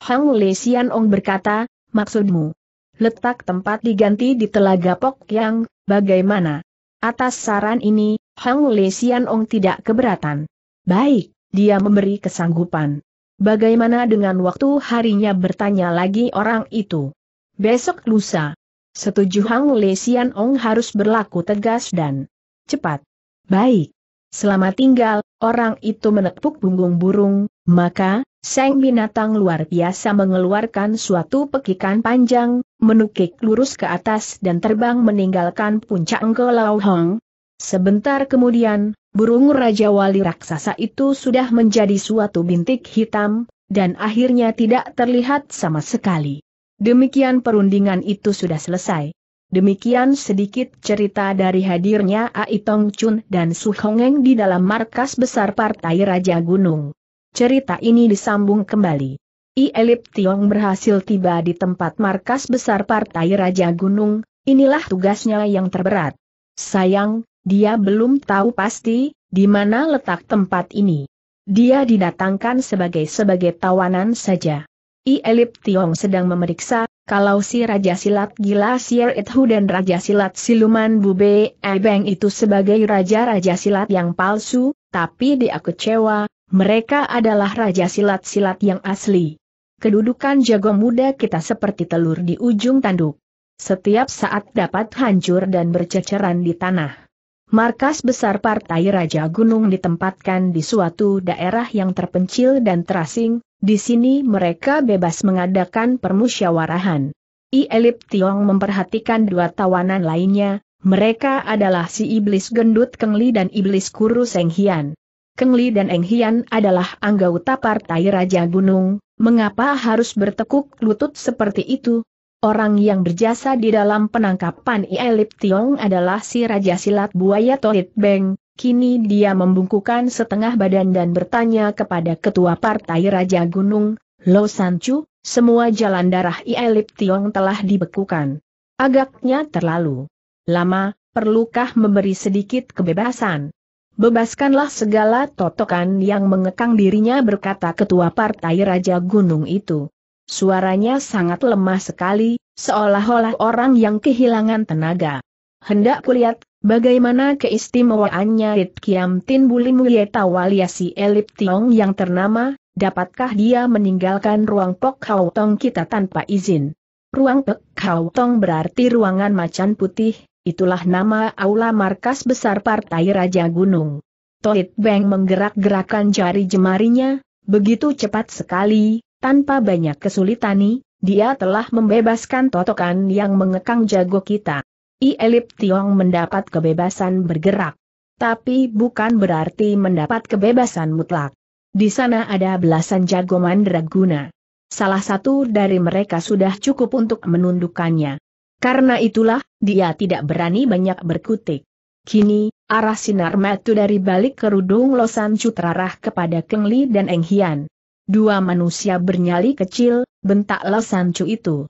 Hang Lesian Ong berkata, maksudmu? Letak tempat diganti di Telaga Pok Yang, bagaimana? Atas saran ini, Hang Lesian Ong tidak keberatan. Baik, dia memberi kesanggupan. Bagaimana dengan waktu harinya bertanya lagi orang itu? Besok lusa. Setuju Hang Le Sian Ong harus berlaku tegas dan cepat. Baik. Selama tinggal, orang itu menepuk punggung burung, maka, sang binatang luar biasa mengeluarkan suatu pekikan panjang, menukik lurus ke atas dan terbang meninggalkan puncak Enggolau Hong. Sebentar kemudian, burung Raja Wali Raksasa itu sudah menjadi suatu bintik hitam, dan akhirnya tidak terlihat sama sekali. Demikian perundingan itu sudah selesai. Demikian sedikit cerita dari hadirnya Aitong Chun dan Su Hongeng di dalam markas besar Partai Raja Gunung. Cerita ini disambung kembali. I Elip Tiong berhasil tiba di tempat markas besar Partai Raja Gunung, inilah tugasnya yang terberat. Sayang, dia belum tahu pasti, di mana letak tempat ini. Dia didatangkan sebagai sebagai tawanan saja. I Elip Tiong sedang memeriksa, kalau si Raja Silat Gila Sier Ithu dan Raja Silat Siluman Bube Ebeng itu sebagai Raja-Raja Silat yang palsu, tapi dia kecewa, mereka adalah Raja Silat-Silat yang asli. Kedudukan jago muda kita seperti telur di ujung tanduk. Setiap saat dapat hancur dan berceceran di tanah. Markas besar Partai Raja Gunung ditempatkan di suatu daerah yang terpencil dan terasing, di sini mereka bebas mengadakan permusyawarahan. I Elip Tiong memperhatikan dua tawanan lainnya, mereka adalah si Iblis Gendut Kengli dan Iblis Kurus Enghian. Kengli dan Enghian adalah anggota Partai Raja Gunung, mengapa harus bertekuk lutut seperti itu? Orang yang berjasa di dalam penangkapan Ielip Tiong adalah si Raja Silat Buaya Toit Beng, kini dia membungkukan setengah badan dan bertanya kepada Ketua Partai Raja Gunung, Lo Sanchu, semua jalan darah Ielip Tiong telah dibekukan. Agaknya terlalu lama, perlukah memberi sedikit kebebasan? Bebaskanlah segala totokan yang mengekang dirinya berkata ketua partai Raja Gunung itu. Suaranya sangat lemah sekali, seolah-olah orang yang kehilangan tenaga. Hendak kulihat, bagaimana keistimewaannya Rit Kiam Tin Bulim Wieta Waliasi Elip Tiong yang ternama, dapatkah dia meninggalkan ruang Pok Hau Tong kita tanpa izin. Ruang Pok Hau Tong berarti ruangan macan putih, itulah nama aula markas besar Partai Raja Gunung. Toit Beng menggerak-gerakan jari jemarinya, begitu cepat sekali, tanpa banyak kesulitan, dia telah membebaskan totokan yang mengekang jago kita. I Elip Tiong mendapat kebebasan bergerak. Tapi bukan berarti mendapat kebebasan mutlak. Di sana ada belasan jago mandraguna. Salah satu dari mereka sudah cukup untuk menundukkannya. Karena itulah, dia tidak berani banyak berkutik. Kini, arah sinar metu dari balik kerudung Losan Cutrarah kepada Kengli dan Eng Hian. Dua manusia bernyali kecil, bentaklah Sancu itu.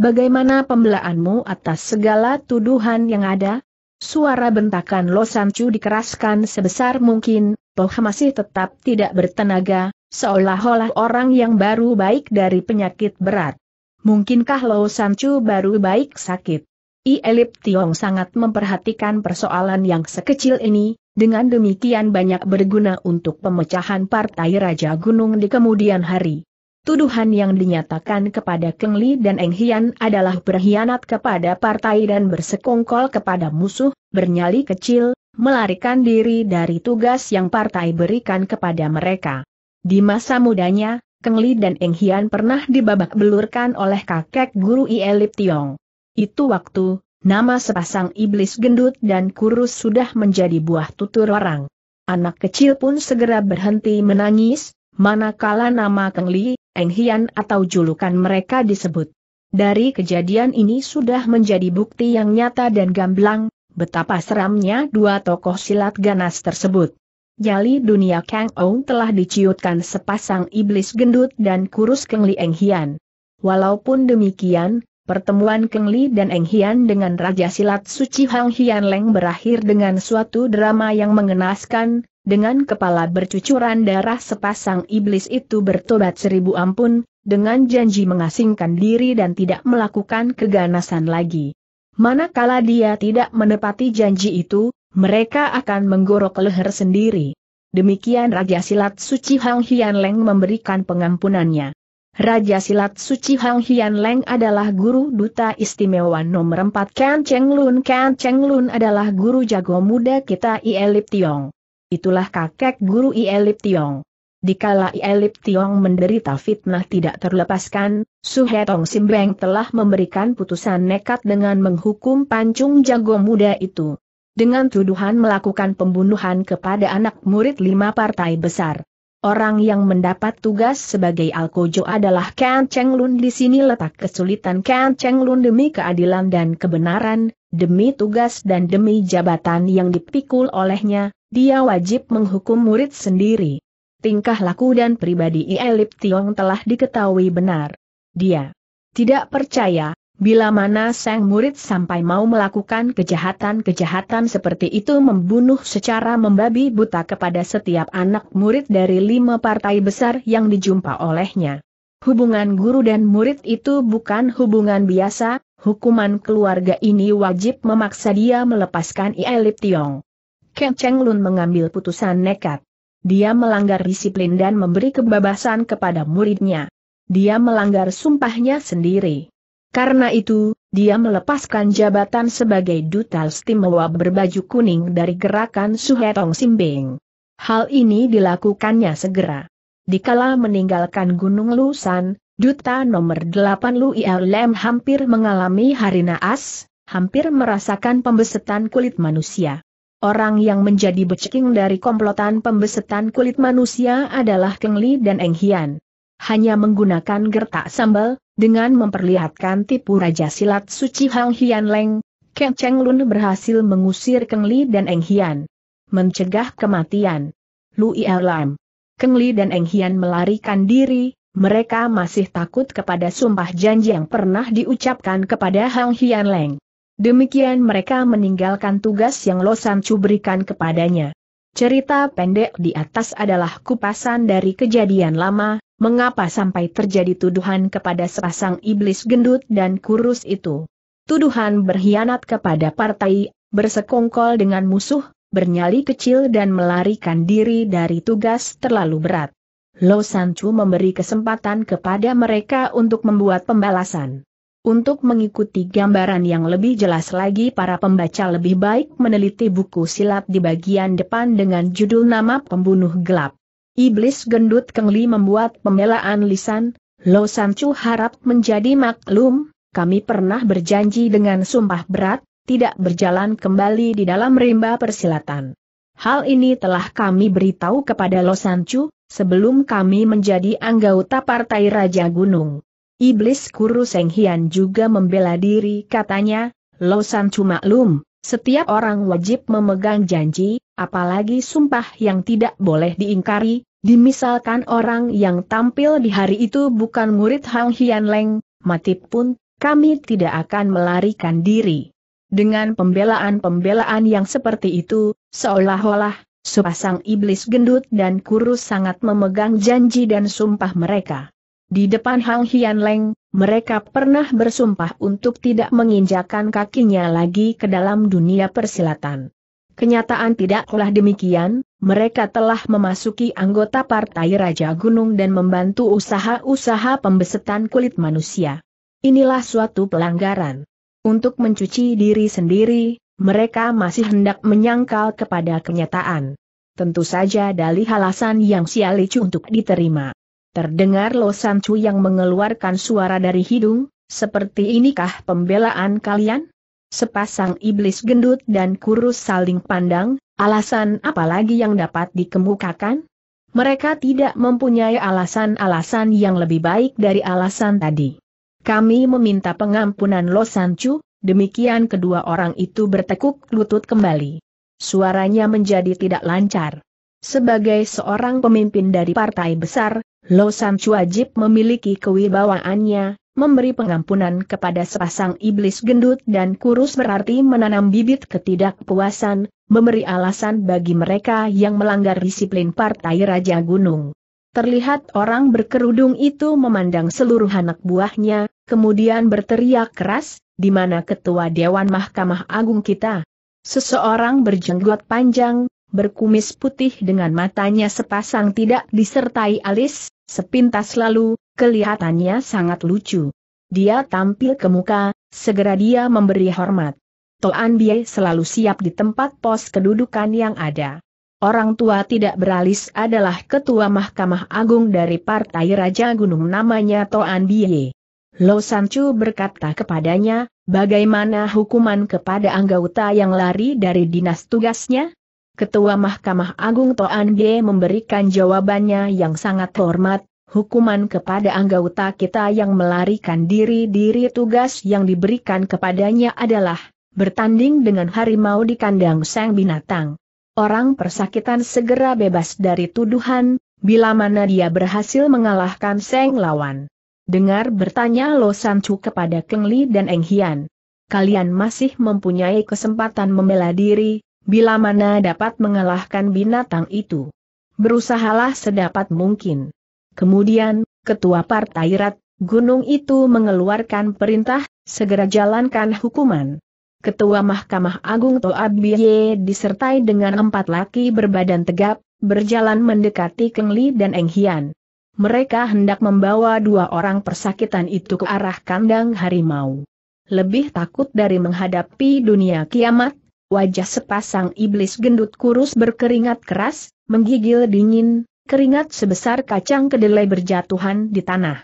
Bagaimana pembelaanmu atas segala tuduhan yang ada? Suara bentakan Lo Sancu dikeraskan sebesar mungkin, Toh masih tetap tidak bertenaga, seolah-olah orang yang baru baik dari penyakit berat. Mungkinkah Lo Sancu baru baik sakit? I Elip Tiong sangat memperhatikan persoalan yang sekecil ini, dengan demikian banyak berguna untuk pemecahan partai Raja Gunung di kemudian hari. Tuduhan yang dinyatakan kepada Keng Li dan Eng Hian adalah berkhianat kepada partai dan bersekongkol kepada musuh, bernyali kecil, melarikan diri dari tugas yang partai berikan kepada mereka. Di masa mudanya, Keng Li dan Eng Hian pernah dibabak belurkan oleh kakek guru Ielip Tiong. Itu waktu, Nama sepasang iblis gendut dan kurus sudah menjadi buah tutur orang. Anak kecil pun segera berhenti menangis, manakala nama Keng Li, Eng Hian atau julukan mereka disebut. Dari kejadian ini sudah menjadi bukti yang nyata dan gamblang, betapa seramnya dua tokoh silat ganas tersebut. Jali dunia Kang Ou telah diciutkan sepasang iblis gendut dan kurus Keng Li Eng Hian. Walaupun demikian, Pertemuan Keng Li dan Eng Hian dengan Raja Silat Suci Hang Hian Leng berakhir dengan suatu drama yang mengenaskan, dengan kepala bercucuran darah sepasang iblis itu bertobat seribu ampun, dengan janji mengasingkan diri dan tidak melakukan keganasan lagi. Manakala dia tidak menepati janji itu, mereka akan menggorok leher sendiri. Demikian Raja Silat Suci Hang Hian Leng memberikan pengampunannya. Raja Silat Suci Hang Hian Leng adalah guru duta istimewa nomor 4 Kan Cheng Lun Kan Cheng Lun adalah guru jago muda kita Ielip Tiong. Itulah kakek guru Ielip Tiong. Dikala Ielip Tiong menderita fitnah tidak terlepaskan, Suhetong Simbeng telah memberikan putusan nekat dengan menghukum pancung jago muda itu. Dengan tuduhan melakukan pembunuhan kepada anak murid lima partai besar. Orang yang mendapat tugas sebagai Alkojo adalah Kan Cheng Lun di sini letak kesulitan Kan Cheng Lun demi keadilan dan kebenaran, demi tugas dan demi jabatan yang dipikul olehnya, dia wajib menghukum murid sendiri. Tingkah laku dan pribadi Ielip Tiong telah diketahui benar. Dia tidak percaya Bila mana sang murid sampai mau melakukan kejahatan-kejahatan seperti itu membunuh secara membabi buta kepada setiap anak murid dari lima partai besar yang dijumpa olehnya. Hubungan guru dan murid itu bukan hubungan biasa, hukuman keluarga ini wajib memaksa dia melepaskan Ielip Tiong. Ken Cheng Lun mengambil putusan nekat. Dia melanggar disiplin dan memberi kebebasan kepada muridnya. Dia melanggar sumpahnya sendiri. Karena itu, dia melepaskan jabatan sebagai duta istimewa berbaju kuning dari gerakan Suhetong Simbing. Hal ini dilakukannya segera. Dikala meninggalkan Gunung Lusan, duta nomor 8 Lu Lem hampir mengalami hari naas, hampir merasakan pembesetan kulit manusia. Orang yang menjadi beceking dari komplotan pembesetan kulit manusia adalah Keng Li dan Eng Hian hanya menggunakan gertak sambal, dengan memperlihatkan tipu raja silat suci Hang Hian Leng, Ken Cheng Lun berhasil mengusir Keng Li dan Eng Hian. Mencegah kematian. Lu Lam, Keng Li dan Eng Hian melarikan diri, mereka masih takut kepada sumpah janji yang pernah diucapkan kepada Hang Hian Leng. Demikian mereka meninggalkan tugas yang Losan Chu berikan kepadanya. Cerita pendek di atas adalah kupasan dari kejadian lama, mengapa sampai terjadi tuduhan kepada sepasang iblis gendut dan kurus itu. Tuduhan berkhianat kepada partai, bersekongkol dengan musuh, bernyali kecil dan melarikan diri dari tugas terlalu berat. Lo Sancho memberi kesempatan kepada mereka untuk membuat pembalasan. Untuk mengikuti gambaran yang lebih jelas lagi para pembaca lebih baik meneliti buku silat di bagian depan dengan judul nama pembunuh gelap. Iblis gendut Kengli membuat pembelaan lisan, Lo Sancu harap menjadi maklum, kami pernah berjanji dengan sumpah berat, tidak berjalan kembali di dalam rimba persilatan. Hal ini telah kami beritahu kepada Lo Sancu, sebelum kami menjadi anggota Partai Raja Gunung. Iblis Kuru Seng Hian juga membela diri katanya, Losan cuma lum, setiap orang wajib memegang janji, apalagi sumpah yang tidak boleh diingkari, dimisalkan orang yang tampil di hari itu bukan murid Hang Hian Leng, mati pun, kami tidak akan melarikan diri. Dengan pembelaan-pembelaan yang seperti itu, seolah-olah, sepasang iblis gendut dan kurus sangat memegang janji dan sumpah mereka. Di depan Hang Hian Leng, mereka pernah bersumpah untuk tidak menginjakan kakinya lagi ke dalam dunia persilatan. Kenyataan tidaklah demikian, mereka telah memasuki anggota Partai Raja Gunung dan membantu usaha-usaha pembesetan kulit manusia. Inilah suatu pelanggaran. Untuk mencuci diri sendiri, mereka masih hendak menyangkal kepada kenyataan. Tentu saja dalih alasan yang sialicu untuk diterima. Terdengar Lo San Chu yang mengeluarkan suara dari hidung, seperti inikah pembelaan kalian? Sepasang iblis gendut dan kurus saling pandang, alasan apa lagi yang dapat dikemukakan? Mereka tidak mempunyai alasan-alasan yang lebih baik dari alasan tadi. Kami meminta pengampunan Lo Chu, demikian kedua orang itu bertekuk lutut kembali. Suaranya menjadi tidak lancar. Sebagai seorang pemimpin dari partai besar, Lo Sanchu wajib memiliki kewibawaannya, memberi pengampunan kepada sepasang iblis gendut dan kurus berarti menanam bibit ketidakpuasan, memberi alasan bagi mereka yang melanggar disiplin Partai Raja Gunung. Terlihat orang berkerudung itu memandang seluruh anak buahnya, kemudian berteriak keras, di mana Ketua Dewan Mahkamah Agung kita. Seseorang berjenggot panjang, berkumis putih dengan matanya sepasang tidak disertai alis, sepintas lalu, kelihatannya sangat lucu. Dia tampil ke muka, segera dia memberi hormat. Toan Bie selalu siap di tempat pos kedudukan yang ada. Orang tua tidak beralis adalah ketua Mahkamah Agung dari Partai Raja Gunung namanya Toan Bie. Lo Sanchu berkata kepadanya, bagaimana hukuman kepada anggota yang lari dari dinas tugasnya? Ketua Mahkamah Agung Toan Ye memberikan jawabannya yang sangat hormat, hukuman kepada anggota kita yang melarikan diri-diri tugas yang diberikan kepadanya adalah bertanding dengan harimau di kandang sang binatang. Orang persakitan segera bebas dari tuduhan, bila mana dia berhasil mengalahkan sang lawan. Dengar bertanya Lo Sancu kepada Keng Li dan Eng Hian. Kalian masih mempunyai kesempatan membela diri, bila mana dapat mengalahkan binatang itu. Berusahalah sedapat mungkin. Kemudian, Ketua Partai Rat, Gunung itu mengeluarkan perintah, segera jalankan hukuman. Ketua Mahkamah Agung Toab Bie disertai dengan empat laki berbadan tegap, berjalan mendekati Keng Li dan Eng Hian. Mereka hendak membawa dua orang persakitan itu ke arah kandang harimau. Lebih takut dari menghadapi dunia kiamat, Wajah sepasang iblis gendut kurus berkeringat keras, menggigil dingin, keringat sebesar kacang kedelai berjatuhan di tanah.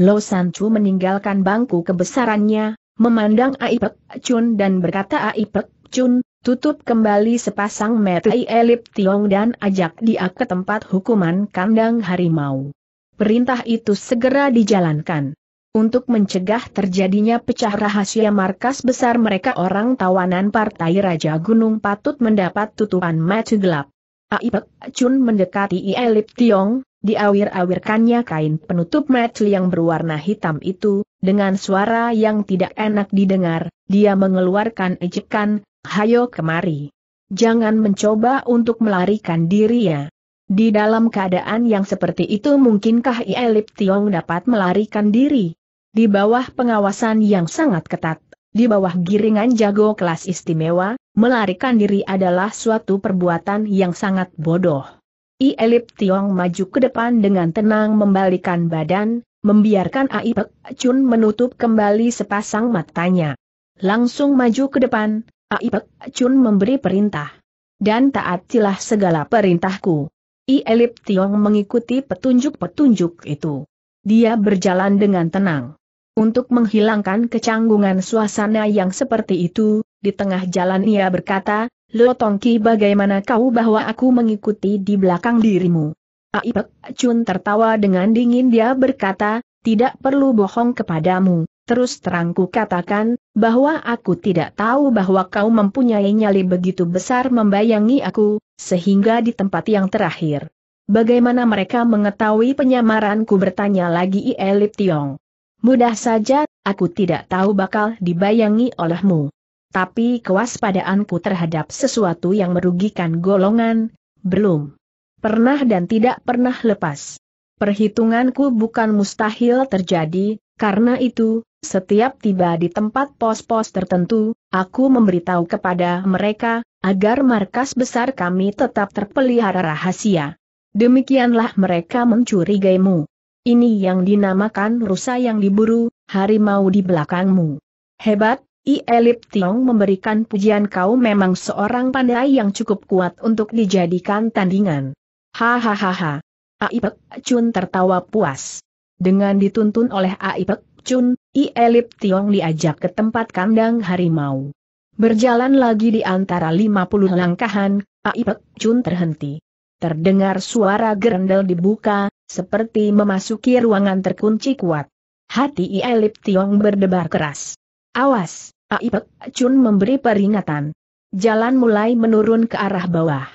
Lo Sancu meninggalkan bangku kebesarannya, memandang Aipek Chun dan berkata Aipek Chun, tutup kembali sepasang metai elip Tiong dan ajak dia ke tempat hukuman kandang harimau. Perintah itu segera dijalankan untuk mencegah terjadinya pecah rahasia markas besar mereka orang tawanan Partai Raja Gunung patut mendapat tutupan mata gelap. Aipek Chun mendekati Ielip Tiong, diawir-awirkannya kain penutup metal yang berwarna hitam itu, dengan suara yang tidak enak didengar, dia mengeluarkan ejekan, hayo kemari. Jangan mencoba untuk melarikan diri ya. Di dalam keadaan yang seperti itu mungkinkah Ielip Tiong dapat melarikan diri? Di bawah pengawasan yang sangat ketat, di bawah giringan jago kelas istimewa, melarikan diri adalah suatu perbuatan yang sangat bodoh. Ielip Tiong maju ke depan dengan tenang membalikan badan, membiarkan Aipek Chun menutup kembali sepasang matanya. Langsung maju ke depan, Aipek Chun memberi perintah. Dan taatilah segala perintahku. I Elip Tiong mengikuti petunjuk-petunjuk itu. Dia berjalan dengan tenang. Untuk menghilangkan kecanggungan suasana yang seperti itu, di tengah jalan ia berkata, Lo Tongki bagaimana kau bahwa aku mengikuti di belakang dirimu? Aipek Chun tertawa dengan dingin dia berkata, tidak perlu bohong kepadamu, terus terangku katakan, bahwa aku tidak tahu bahwa kau mempunyai nyali begitu besar membayangi aku, sehingga di tempat yang terakhir. Bagaimana mereka mengetahui penyamaranku bertanya lagi Ielip Tiong. Mudah saja, aku tidak tahu bakal dibayangi olehmu. Tapi kewaspadaanku terhadap sesuatu yang merugikan golongan, belum. Pernah dan tidak pernah lepas. Perhitunganku bukan mustahil terjadi, karena itu, setiap tiba di tempat pos-pos tertentu, aku memberitahu kepada mereka, agar markas besar kami tetap terpelihara rahasia. Demikianlah mereka mencurigaimu. Ini yang dinamakan rusa yang diburu, harimau di belakangmu. Hebat, I Elip Tiong memberikan pujian kau memang seorang pandai yang cukup kuat untuk dijadikan tandingan. Hahaha. Aipek Chun tertawa puas. Dengan dituntun oleh Aipek Chun, Ielip Tiong diajak ke tempat kandang harimau. Berjalan lagi di antara 50 langkahan, Aipek Chun terhenti. Terdengar suara gerendel dibuka, seperti memasuki ruangan terkunci kuat. Hati Ielip Tiong berdebar keras. Awas, Aipek Chun memberi peringatan. Jalan mulai menurun ke arah bawah.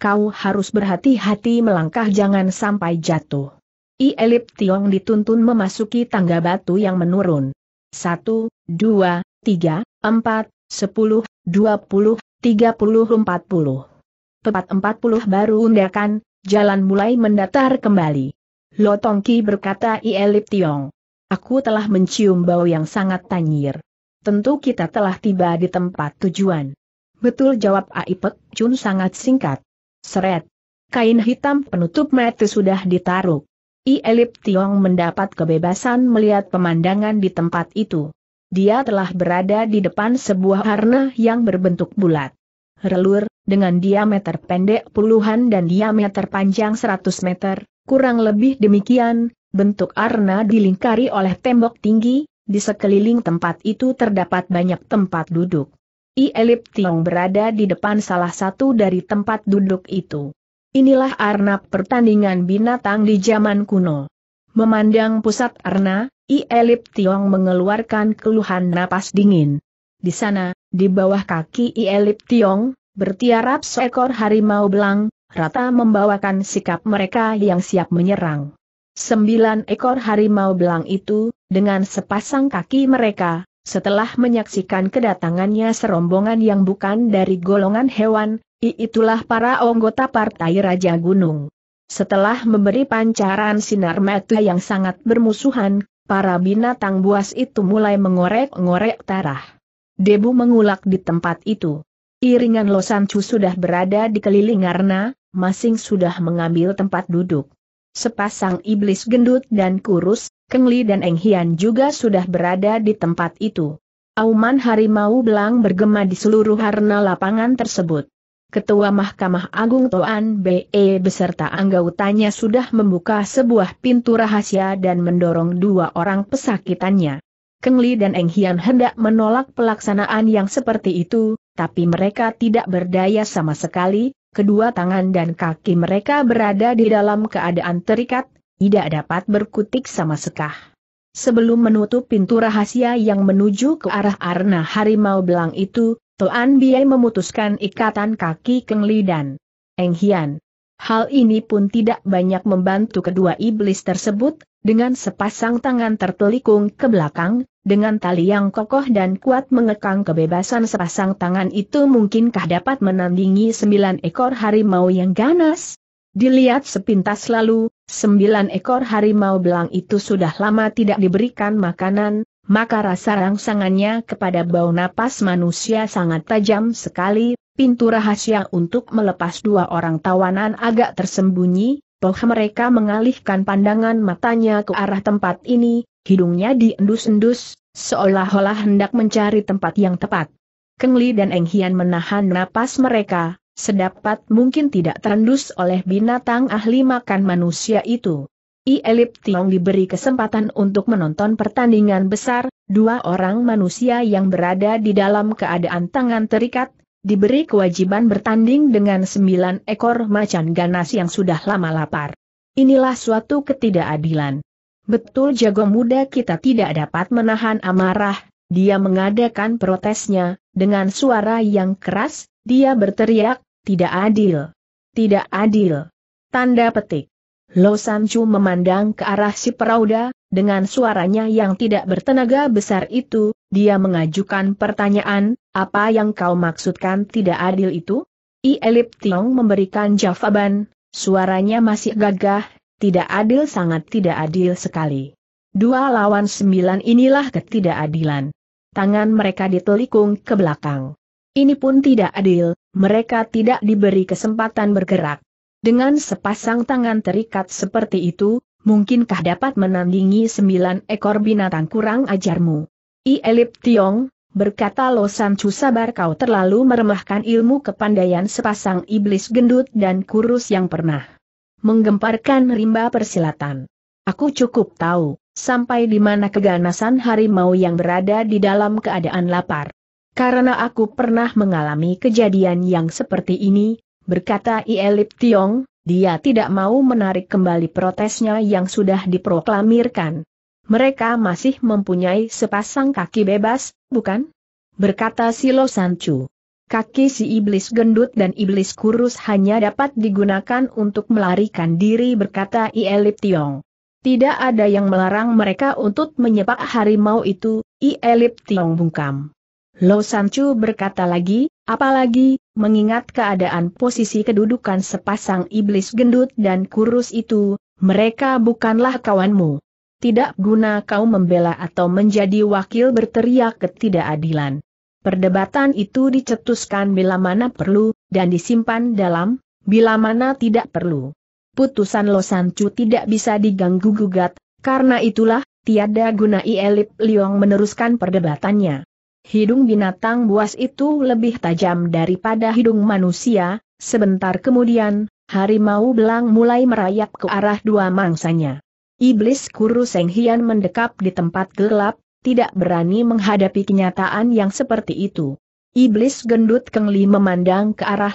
Kau harus berhati-hati melangkah jangan sampai jatuh. I Elip Tiong dituntun memasuki tangga batu yang menurun. Satu, dua, tiga, empat, sepuluh, dua puluh, tiga puluh empat puluh. Tepat empat puluh baru undakan, jalan mulai mendatar kembali. Tongki berkata I Elip Tiong. Aku telah mencium bau yang sangat tanyir. Tentu kita telah tiba di tempat tujuan. Betul jawab Aipek Chun sangat singkat. Seret. Kain hitam penutup mata sudah ditaruh. I Elip Tiong mendapat kebebasan melihat pemandangan di tempat itu. Dia telah berada di depan sebuah harna yang berbentuk bulat. Relur, dengan diameter pendek puluhan dan diameter panjang 100 meter, kurang lebih demikian, bentuk arna dilingkari oleh tembok tinggi, di sekeliling tempat itu terdapat banyak tempat duduk. I Elip Tiong berada di depan salah satu dari tempat duduk itu. Inilah arna pertandingan binatang di zaman kuno. Memandang pusat arna, I Tiong mengeluarkan keluhan napas dingin. Di sana, di bawah kaki I Tiong, bertiarap seekor harimau belang, rata membawakan sikap mereka yang siap menyerang. Sembilan ekor harimau belang itu, dengan sepasang kaki mereka, setelah menyaksikan kedatangannya serombongan yang bukan dari golongan hewan, Itulah para anggota Partai Raja Gunung. Setelah memberi pancaran sinar mata yang sangat bermusuhan, para binatang buas itu mulai mengorek-ngorek tarah. Debu mengulak di tempat itu. Iringan Losancu sudah berada di keliling Arna, masing sudah mengambil tempat duduk. Sepasang iblis gendut dan kurus, Kengli dan Enghian juga sudah berada di tempat itu. Auman harimau belang bergema di seluruh harna lapangan tersebut. Ketua Mahkamah Agung Toan BE beserta anggotanya sudah membuka sebuah pintu rahasia dan mendorong dua orang pesakitannya. Keng Li dan Eng Hian hendak menolak pelaksanaan yang seperti itu, tapi mereka tidak berdaya sama sekali, kedua tangan dan kaki mereka berada di dalam keadaan terikat, tidak dapat berkutik sama sekah. Sebelum menutup pintu rahasia yang menuju ke arah arna harimau belang itu, Toan Bie memutuskan ikatan kaki Keng Li dan Eng Hian. Hal ini pun tidak banyak membantu kedua iblis tersebut, dengan sepasang tangan tertelikung ke belakang, dengan tali yang kokoh dan kuat mengekang kebebasan sepasang tangan itu mungkinkah dapat menandingi sembilan ekor harimau yang ganas? Dilihat sepintas lalu, sembilan ekor harimau belang itu sudah lama tidak diberikan makanan, maka rasa rangsangannya kepada bau napas manusia sangat tajam sekali, pintu rahasia untuk melepas dua orang tawanan agak tersembunyi, toh mereka mengalihkan pandangan matanya ke arah tempat ini, hidungnya diendus-endus, seolah-olah hendak mencari tempat yang tepat. Kengli dan Eng Hian menahan napas mereka, sedapat mungkin tidak terendus oleh binatang ahli makan manusia itu. I Elip Tiong diberi kesempatan untuk menonton pertandingan besar, dua orang manusia yang berada di dalam keadaan tangan terikat, diberi kewajiban bertanding dengan sembilan ekor macan ganas yang sudah lama lapar. Inilah suatu ketidakadilan. Betul jago muda kita tidak dapat menahan amarah, dia mengadakan protesnya, dengan suara yang keras, dia berteriak, tidak adil. Tidak adil. Tanda petik. Lo Sanchu memandang ke arah si perauda, dengan suaranya yang tidak bertenaga besar itu, dia mengajukan pertanyaan, apa yang kau maksudkan tidak adil itu? I Elip Tiong memberikan jawaban, suaranya masih gagah, tidak adil sangat tidak adil sekali. Dua lawan sembilan inilah ketidakadilan. Tangan mereka ditelikung ke belakang. Ini pun tidak adil, mereka tidak diberi kesempatan bergerak. Dengan sepasang tangan terikat seperti itu, mungkinkah dapat menandingi sembilan ekor binatang kurang ajarmu? I Elip Tiong, berkata Lo Chu sabar kau terlalu meremahkan ilmu kepandaian sepasang iblis gendut dan kurus yang pernah menggemparkan rimba persilatan. Aku cukup tahu, sampai di mana keganasan harimau yang berada di dalam keadaan lapar. Karena aku pernah mengalami kejadian yang seperti ini, berkata Ielip Tiong, dia tidak mau menarik kembali protesnya yang sudah diproklamirkan. Mereka masih mempunyai sepasang kaki bebas, bukan? Berkata Silo Sancu. Kaki si iblis gendut dan iblis kurus hanya dapat digunakan untuk melarikan diri berkata Ielip Tiong. Tidak ada yang melarang mereka untuk menyepak harimau itu, Ielip Tiong bungkam. Lo Sanchu berkata lagi, apalagi, mengingat keadaan posisi kedudukan sepasang iblis gendut dan kurus itu, mereka bukanlah kawanmu. Tidak guna kau membela atau menjadi wakil berteriak ketidakadilan. Perdebatan itu dicetuskan bila mana perlu, dan disimpan dalam, bila mana tidak perlu. Putusan Lo Sanchu tidak bisa diganggu-gugat, karena itulah, tiada guna Ielip Liong meneruskan perdebatannya. Hidung binatang buas itu lebih tajam daripada hidung manusia, sebentar kemudian, harimau belang mulai merayap ke arah dua mangsanya. Iblis Kuru Seng Hian mendekap di tempat gelap, tidak berani menghadapi kenyataan yang seperti itu. Iblis gendut Kengli memandang ke arah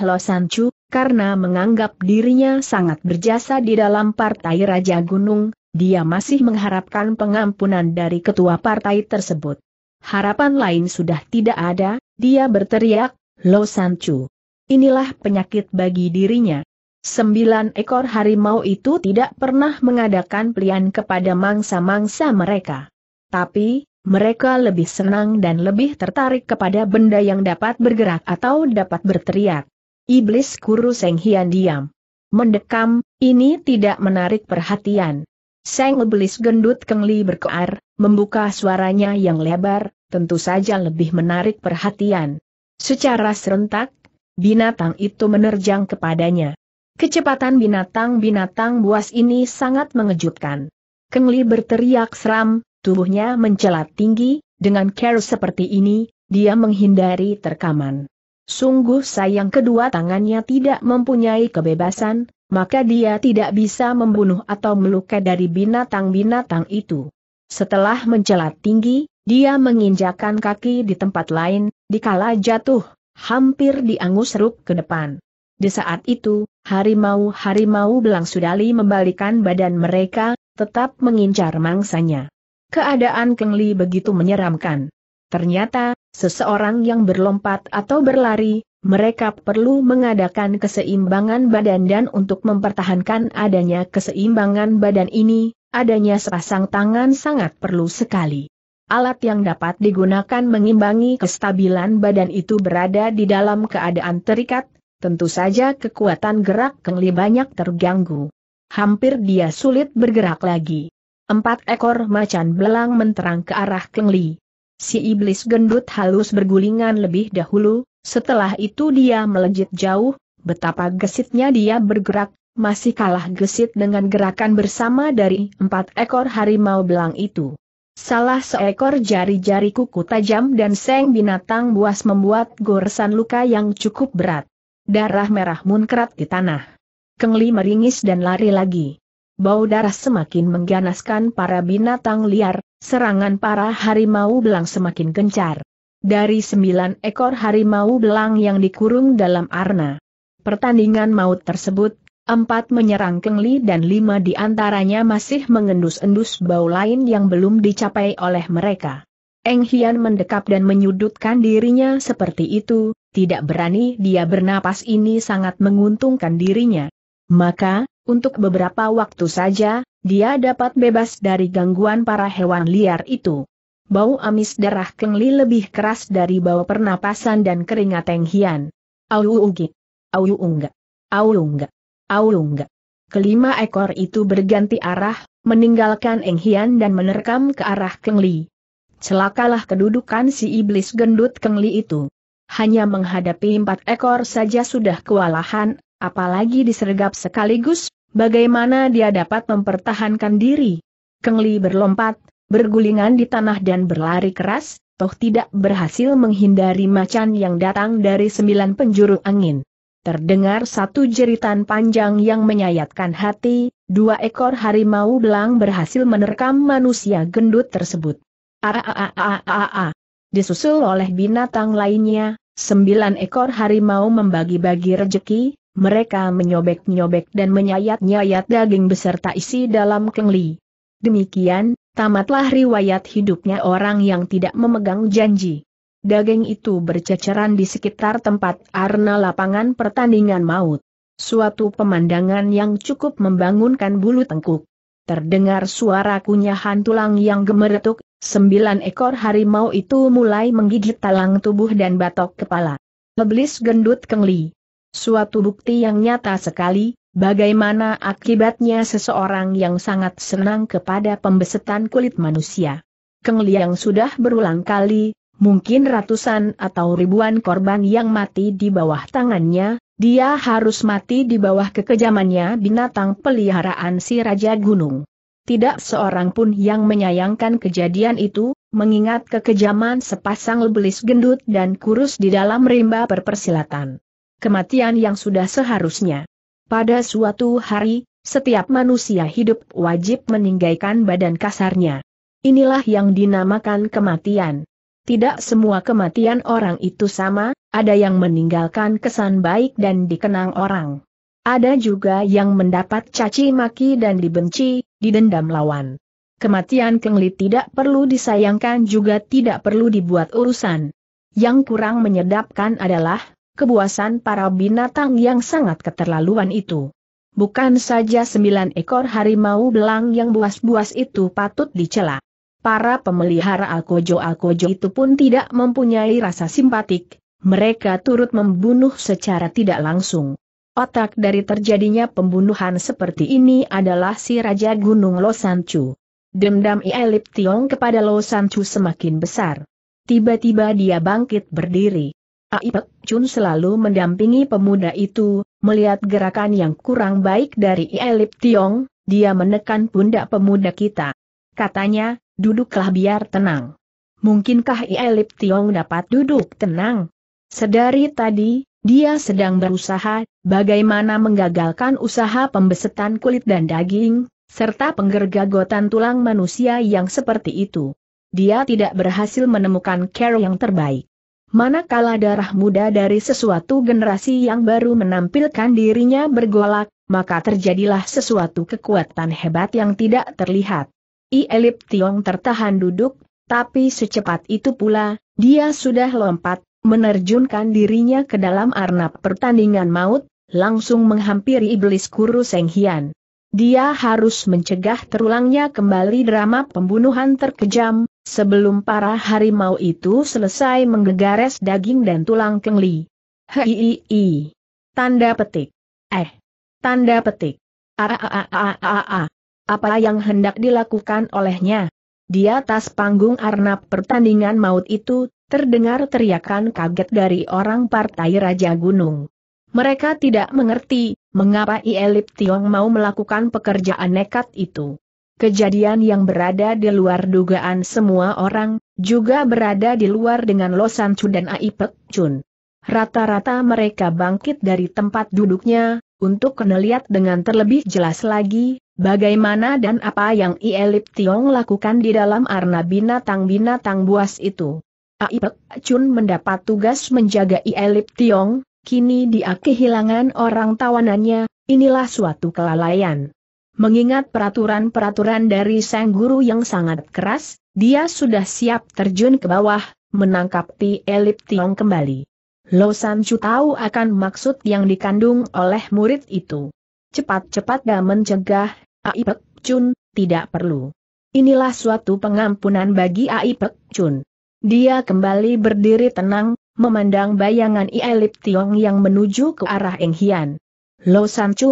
Chu, karena menganggap dirinya sangat berjasa di dalam Partai Raja Gunung, dia masih mengharapkan pengampunan dari ketua partai tersebut harapan lain sudah tidak ada, dia berteriak, Lo Sanchu. Inilah penyakit bagi dirinya. Sembilan ekor harimau itu tidak pernah mengadakan pelian kepada mangsa-mangsa mereka. Tapi, mereka lebih senang dan lebih tertarik kepada benda yang dapat bergerak atau dapat berteriak. Iblis kuru Seng Hian diam. Mendekam, ini tidak menarik perhatian. Seng Iblis Gendut Kengli berkear, Membuka suaranya yang lebar, tentu saja lebih menarik perhatian. Secara serentak, binatang itu menerjang kepadanya. Kecepatan binatang-binatang buas ini sangat mengejutkan. Kengli berteriak seram, tubuhnya mencelat tinggi, dengan care seperti ini, dia menghindari terkaman. Sungguh sayang kedua tangannya tidak mempunyai kebebasan, maka dia tidak bisa membunuh atau melukai dari binatang-binatang itu. Setelah menjelat tinggi, dia menginjakan kaki di tempat lain, dikala jatuh, hampir diangus ruk ke depan. Di saat itu, harimau-harimau belang sudali membalikan badan mereka, tetap mengincar mangsanya. Keadaan kengli begitu menyeramkan. Ternyata, seseorang yang berlompat atau berlari, mereka perlu mengadakan keseimbangan badan dan untuk mempertahankan adanya keseimbangan badan ini, adanya sepasang tangan sangat perlu sekali. Alat yang dapat digunakan mengimbangi kestabilan badan itu berada di dalam keadaan terikat, tentu saja kekuatan gerak Kengli banyak terganggu. Hampir dia sulit bergerak lagi. Empat ekor macan belang menterang ke arah Kengli. Si iblis gendut halus bergulingan lebih dahulu, setelah itu dia melejit jauh, betapa gesitnya dia bergerak masih kalah gesit dengan gerakan bersama dari empat ekor harimau belang itu. Salah seekor jari-jari kuku tajam dan seng binatang buas membuat goresan luka yang cukup berat. Darah merah munkrat di tanah. Kengli meringis dan lari lagi. Bau darah semakin mengganaskan para binatang liar, serangan para harimau belang semakin gencar. Dari sembilan ekor harimau belang yang dikurung dalam arna. Pertandingan maut tersebut Empat menyerang Kengli dan lima di antaranya masih mengendus-endus bau lain yang belum dicapai oleh mereka. Eng Hian mendekap dan menyudutkan dirinya seperti itu, tidak berani dia bernapas ini sangat menguntungkan dirinya. Maka, untuk beberapa waktu saja, dia dapat bebas dari gangguan para hewan liar itu. Bau amis darah Kengli lebih keras dari bau pernapasan dan keringat Eng Hian. Au ugi. Au unga. Au unga. Aulungga. Kelima ekor itu berganti arah, meninggalkan Eng Hian dan menerkam ke arah Keng Li. Celakalah kedudukan si iblis gendut Keng Li itu. Hanya menghadapi empat ekor saja sudah kewalahan, apalagi disergap sekaligus, bagaimana dia dapat mempertahankan diri? Keng Li berlompat, bergulingan di tanah dan berlari keras, toh tidak berhasil menghindari macan yang datang dari sembilan penjuru angin. Terdengar satu jeritan panjang yang menyayatkan hati, dua ekor harimau belang berhasil menerkam manusia gendut tersebut. A-a-a-a-a-a-a. Disusul oleh binatang lainnya, sembilan ekor harimau membagi-bagi rejeki, mereka menyobek-nyobek dan menyayat-nyayat daging beserta isi dalam kengli. Demikian, tamatlah riwayat hidupnya orang yang tidak memegang janji daging itu berceceran di sekitar tempat arena lapangan pertandingan maut. Suatu pemandangan yang cukup membangunkan bulu tengkuk. Terdengar suara kunyahan tulang yang gemeretuk, sembilan ekor harimau itu mulai menggigit talang tubuh dan batok kepala. Leblis gendut kengli. Suatu bukti yang nyata sekali, bagaimana akibatnya seseorang yang sangat senang kepada pembesetan kulit manusia. Kengli yang sudah berulang kali, mungkin ratusan atau ribuan korban yang mati di bawah tangannya, dia harus mati di bawah kekejamannya binatang peliharaan si Raja Gunung. Tidak seorang pun yang menyayangkan kejadian itu, mengingat kekejaman sepasang lebelis gendut dan kurus di dalam rimba perpersilatan. Kematian yang sudah seharusnya. Pada suatu hari, setiap manusia hidup wajib meninggalkan badan kasarnya. Inilah yang dinamakan kematian. Tidak semua kematian orang itu sama, ada yang meninggalkan kesan baik dan dikenang orang. Ada juga yang mendapat caci maki dan dibenci, didendam lawan. Kematian Kengli tidak perlu disayangkan juga tidak perlu dibuat urusan. Yang kurang menyedapkan adalah, kebuasan para binatang yang sangat keterlaluan itu. Bukan saja sembilan ekor harimau belang yang buas-buas itu patut dicela para pemelihara Alkojo-Alkojo itu pun tidak mempunyai rasa simpatik, mereka turut membunuh secara tidak langsung. Otak dari terjadinya pembunuhan seperti ini adalah si Raja Gunung Losancu. Dendam Ielip Tiong kepada Losancu semakin besar. Tiba-tiba dia bangkit berdiri. Aipek Chun selalu mendampingi pemuda itu, melihat gerakan yang kurang baik dari Ielip Tiong, dia menekan pundak pemuda kita. Katanya, Duduklah biar tenang. Mungkinkah Ielip Tiong dapat duduk tenang? Sedari tadi, dia sedang berusaha, bagaimana menggagalkan usaha pembesetan kulit dan daging, serta penggergagotan tulang manusia yang seperti itu. Dia tidak berhasil menemukan care yang terbaik. Manakala darah muda dari sesuatu generasi yang baru menampilkan dirinya bergolak, maka terjadilah sesuatu kekuatan hebat yang tidak terlihat. I Elip Tiong tertahan duduk, tapi secepat itu pula, dia sudah lompat, menerjunkan dirinya ke dalam arnab pertandingan maut, langsung menghampiri iblis Kuru Seng Hian. Dia harus mencegah terulangnya kembali drama pembunuhan terkejam, sebelum para harimau itu selesai menggegares daging dan tulang kengli. Hei, tanda petik. Eh, tanda petik. Apa yang hendak dilakukan olehnya? Di atas panggung Arnab pertandingan maut itu, terdengar teriakan kaget dari orang partai Raja Gunung. Mereka tidak mengerti, mengapa Ielip Tiong mau melakukan pekerjaan nekat itu. Kejadian yang berada di luar dugaan semua orang, juga berada di luar dengan Losan Chu dan Aipek Chun. Rata-rata mereka bangkit dari tempat duduknya, untuk melihat dengan terlebih jelas lagi, Bagaimana dan apa yang Ielip Tiong lakukan di dalam arna binatang-binatang buas itu? Aipek Chun mendapat tugas menjaga Ielip Tiong, kini dia kehilangan orang tawanannya, inilah suatu kelalaian. Mengingat peraturan-peraturan dari sang guru yang sangat keras, dia sudah siap terjun ke bawah, menangkap Ielip Tiong kembali. Lo San Chu tahu akan maksud yang dikandung oleh murid itu. Cepat-cepat dia mencegah Aipek Chun, tidak perlu. Inilah suatu pengampunan bagi Aipek Chun. Dia kembali berdiri tenang, memandang bayangan Ielip Tiong yang menuju ke arah Enghian. Hian. Lo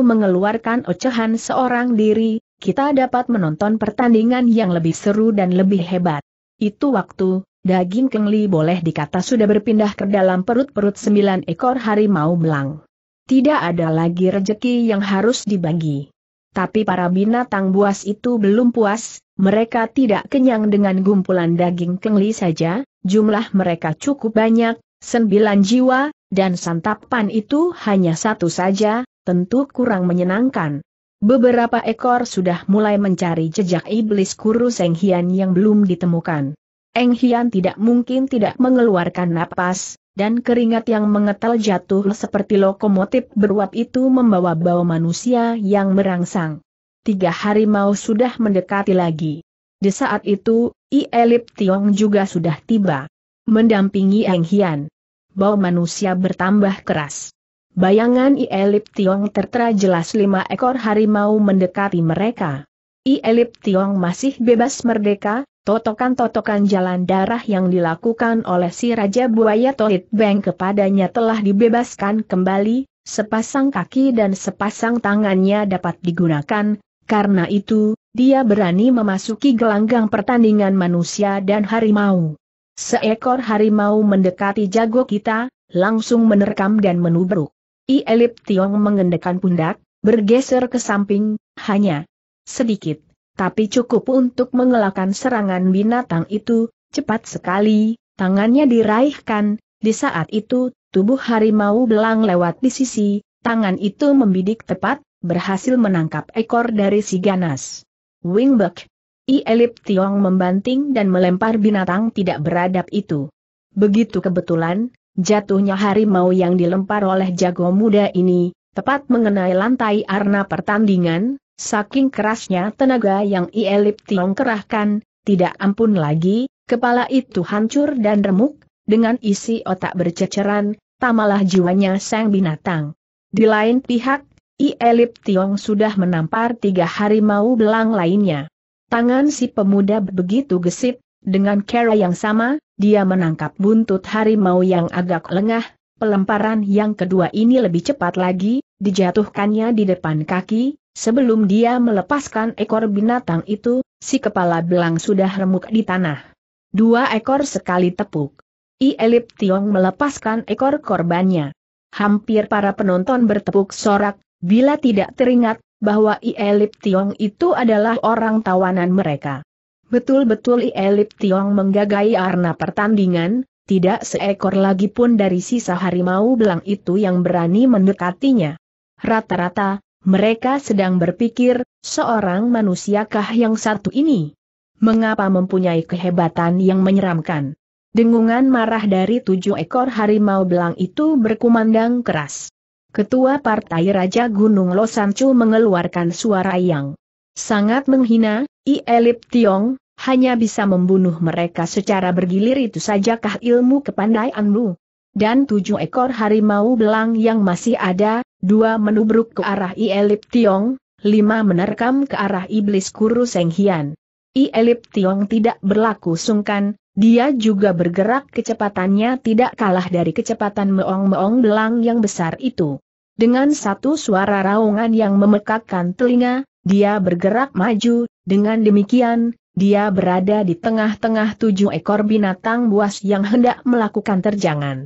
mengeluarkan ocehan seorang diri, kita dapat menonton pertandingan yang lebih seru dan lebih hebat. Itu waktu, daging kengli boleh dikata sudah berpindah ke dalam perut-perut sembilan ekor harimau belang. Tidak ada lagi rejeki yang harus dibagi. Tapi para binatang buas itu belum puas, mereka tidak kenyang dengan gumpulan daging kengli saja, jumlah mereka cukup banyak, sembilan jiwa, dan santapan itu hanya satu saja, tentu kurang menyenangkan. Beberapa ekor sudah mulai mencari jejak iblis kurus Enghian Hian yang belum ditemukan. Eng Hian tidak mungkin tidak mengeluarkan napas, dan keringat yang mengetal jatuh seperti lokomotif beruap itu membawa bau manusia yang merangsang. Tiga harimau sudah mendekati lagi. Di saat itu, I Elip Tiong juga sudah tiba. Mendampingi Eng Hian. Bau manusia bertambah keras. Bayangan I Elip Tiong tertera jelas lima ekor harimau mendekati mereka. I Elip Tiong masih bebas merdeka, Totokan-totokan jalan darah yang dilakukan oleh si Raja Buaya Toit Beng kepadanya telah dibebaskan kembali, sepasang kaki dan sepasang tangannya dapat digunakan, karena itu, dia berani memasuki gelanggang pertandingan manusia dan harimau. Seekor harimau mendekati jago kita, langsung menerkam dan menubruk. I Elip Tiong mengendekan pundak, bergeser ke samping, hanya sedikit tapi cukup untuk mengelakkan serangan binatang itu, cepat sekali, tangannya diraihkan, di saat itu, tubuh harimau belang lewat di sisi, tangan itu membidik tepat, berhasil menangkap ekor dari si ganas. Wingback. I Elip Tiong membanting dan melempar binatang tidak beradab itu. Begitu kebetulan, jatuhnya harimau yang dilempar oleh jago muda ini, tepat mengenai lantai arena pertandingan, Saking kerasnya tenaga yang Ielip Tiong kerahkan, tidak ampun lagi, kepala itu hancur dan remuk, dengan isi otak berceceran, tamalah jiwanya sang binatang. Di lain pihak, Ielip Tiong sudah menampar tiga harimau belang lainnya. Tangan si pemuda begitu gesit, dengan cara yang sama, dia menangkap buntut harimau yang agak lengah, Pelemparan yang kedua ini lebih cepat lagi, dijatuhkannya di depan kaki, Sebelum dia melepaskan ekor binatang itu, si kepala belang sudah remuk di tanah. Dua ekor sekali tepuk. I Elip Tiong melepaskan ekor korbannya. Hampir para penonton bertepuk sorak, bila tidak teringat, bahwa I Elip Tiong itu adalah orang tawanan mereka. Betul-betul I Elip Tiong menggagai arna pertandingan, tidak seekor lagi pun dari sisa harimau belang itu yang berani mendekatinya. Rata-rata, mereka sedang berpikir, seorang manusiakah yang satu ini? Mengapa mempunyai kehebatan yang menyeramkan? Dengungan marah dari tujuh ekor harimau belang itu berkumandang keras. Ketua Partai Raja Gunung Losancu mengeluarkan suara yang sangat menghina, I Elip Tiong, hanya bisa membunuh mereka secara bergilir itu sajakah ilmu kepandaianmu? dan tujuh ekor harimau belang yang masih ada, dua menubruk ke arah Ielip Tiong, lima menerkam ke arah iblis Kuru Seng Hian. Ielip Tiong tidak berlaku sungkan, dia juga bergerak kecepatannya tidak kalah dari kecepatan meong-meong belang yang besar itu. Dengan satu suara raungan yang memekakkan telinga, dia bergerak maju, dengan demikian, dia berada di tengah-tengah tujuh ekor binatang buas yang hendak melakukan terjangan.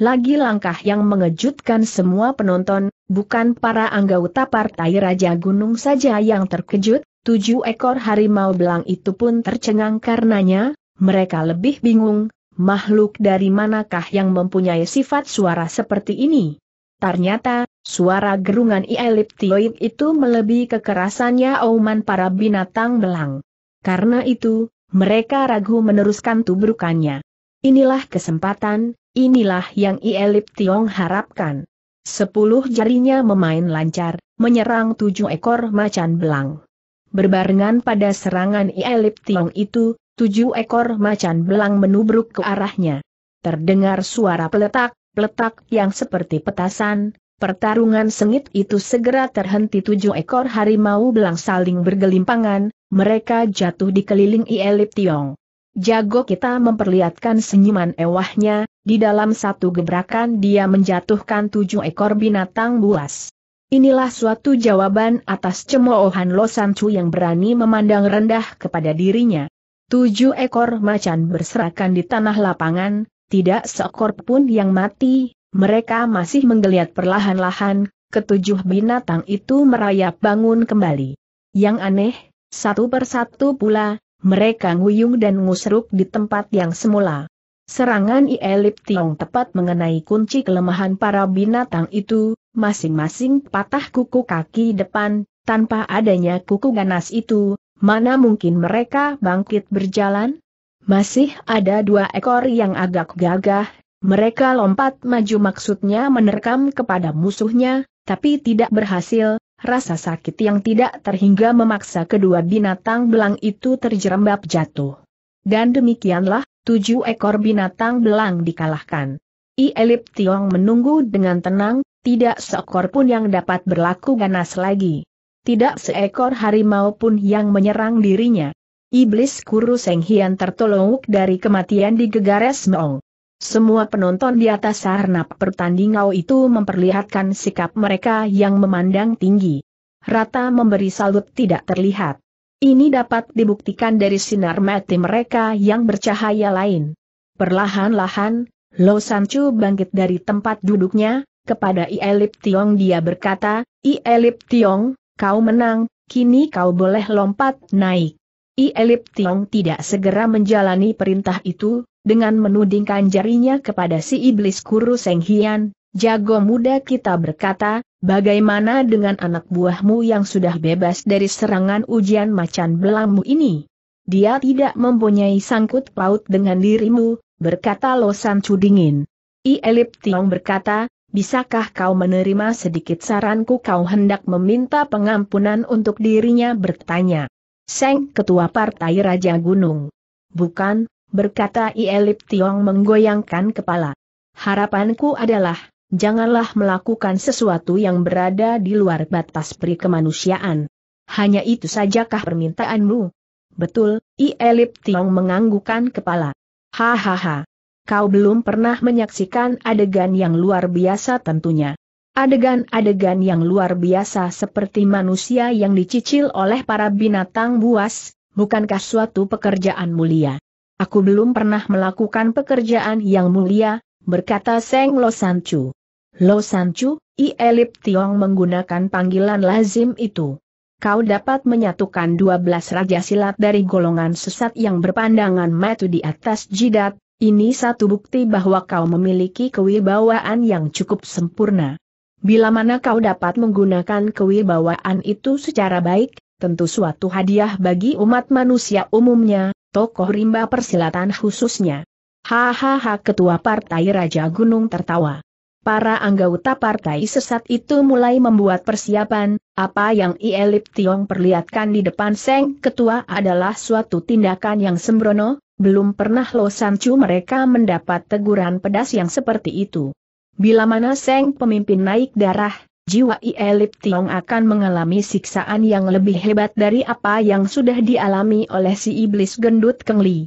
Lagi langkah yang mengejutkan semua penonton, bukan para anggota partai Raja Gunung saja yang terkejut, tujuh ekor harimau belang itu pun tercengang karenanya, mereka lebih bingung, makhluk dari manakah yang mempunyai sifat suara seperti ini? Ternyata, suara gerungan Ieliptioid itu melebihi kekerasannya auman para binatang belang. Karena itu, mereka ragu meneruskan tubrukannya. Inilah kesempatan, Inilah yang Ielip Tiong harapkan. Sepuluh jarinya memain lancar, menyerang tujuh ekor macan belang. Berbarengan pada serangan Ielip Tiong itu, tujuh ekor macan belang menubruk ke arahnya. Terdengar suara peletak, peletak yang seperti petasan, pertarungan sengit itu segera terhenti tujuh ekor harimau belang saling bergelimpangan, mereka jatuh di keliling Ielip Tiong. Jago kita memperlihatkan senyuman ewahnya, di dalam satu gebrakan dia menjatuhkan tujuh ekor binatang buas. Inilah suatu jawaban atas cemoohan Losan Chu yang berani memandang rendah kepada dirinya. Tujuh ekor macan berserakan di tanah lapangan, tidak seekor pun yang mati, mereka masih menggeliat perlahan-lahan, ketujuh binatang itu merayap bangun kembali. Yang aneh, satu persatu pula, mereka nguyung dan ngusruk di tempat yang semula. Serangan Ielip Tiong tepat mengenai kunci kelemahan para binatang itu, masing-masing patah kuku kaki depan, tanpa adanya kuku ganas itu, mana mungkin mereka bangkit berjalan? Masih ada dua ekor yang agak gagah, mereka lompat maju maksudnya menerkam kepada musuhnya, tapi tidak berhasil, rasa sakit yang tidak terhingga memaksa kedua binatang belang itu terjerembab jatuh. Dan demikianlah, tujuh ekor binatang belang dikalahkan. I Elip Tiong menunggu dengan tenang, tidak seekor pun yang dapat berlaku ganas lagi. Tidak seekor harimau pun yang menyerang dirinya. Iblis Kuru Seng Hian tertolong dari kematian di Gegares Meong. Semua penonton di atas sarana pertandingan itu memperlihatkan sikap mereka yang memandang tinggi. Rata memberi salut tidak terlihat. Ini dapat dibuktikan dari sinar mati mereka yang bercahaya lain. Perlahan-lahan, Lo Sanchu bangkit dari tempat duduknya, kepada Ielip Tiong dia berkata, Ielip Tiong, kau menang, kini kau boleh lompat naik. Ielip Tiong tidak segera menjalani perintah itu, dengan menudingkan jarinya kepada si iblis Kuru Seng Hian, Jago muda kita berkata, bagaimana dengan anak buahmu yang sudah bebas dari serangan ujian macan belamu ini? Dia tidak mempunyai sangkut paut dengan dirimu, berkata Losan Chu dingin. I Elip Tiong berkata, bisakah kau menerima sedikit saranku kau hendak meminta pengampunan untuk dirinya bertanya. Seng Ketua Partai Raja Gunung. Bukan, berkata I Elip Tiong menggoyangkan kepala. Harapanku adalah, janganlah melakukan sesuatu yang berada di luar batas peri kemanusiaan. Hanya itu sajakah permintaanmu? Betul, I Elip Tiong menganggukan kepala. Hahaha. Kau belum pernah menyaksikan adegan yang luar biasa tentunya. Adegan-adegan yang luar biasa seperti manusia yang dicicil oleh para binatang buas, bukankah suatu pekerjaan mulia? Aku belum pernah melakukan pekerjaan yang mulia, berkata Seng Losancu. Lo Sanchu, I Elip Tiong menggunakan panggilan lazim itu. Kau dapat menyatukan 12 raja silat dari golongan sesat yang berpandangan matu di atas jidat, ini satu bukti bahwa kau memiliki kewibawaan yang cukup sempurna. Bila mana kau dapat menggunakan kewibawaan itu secara baik, tentu suatu hadiah bagi umat manusia umumnya, tokoh rimba persilatan khususnya. Hahaha ketua partai Raja Gunung tertawa. Para anggota partai sesat itu mulai membuat persiapan, apa yang Ielip Tiong perlihatkan di depan Seng Ketua adalah suatu tindakan yang sembrono, belum pernah Lo Sancu mereka mendapat teguran pedas yang seperti itu. Bila mana Seng pemimpin naik darah, jiwa Ielip Tiong akan mengalami siksaan yang lebih hebat dari apa yang sudah dialami oleh si iblis gendut Li.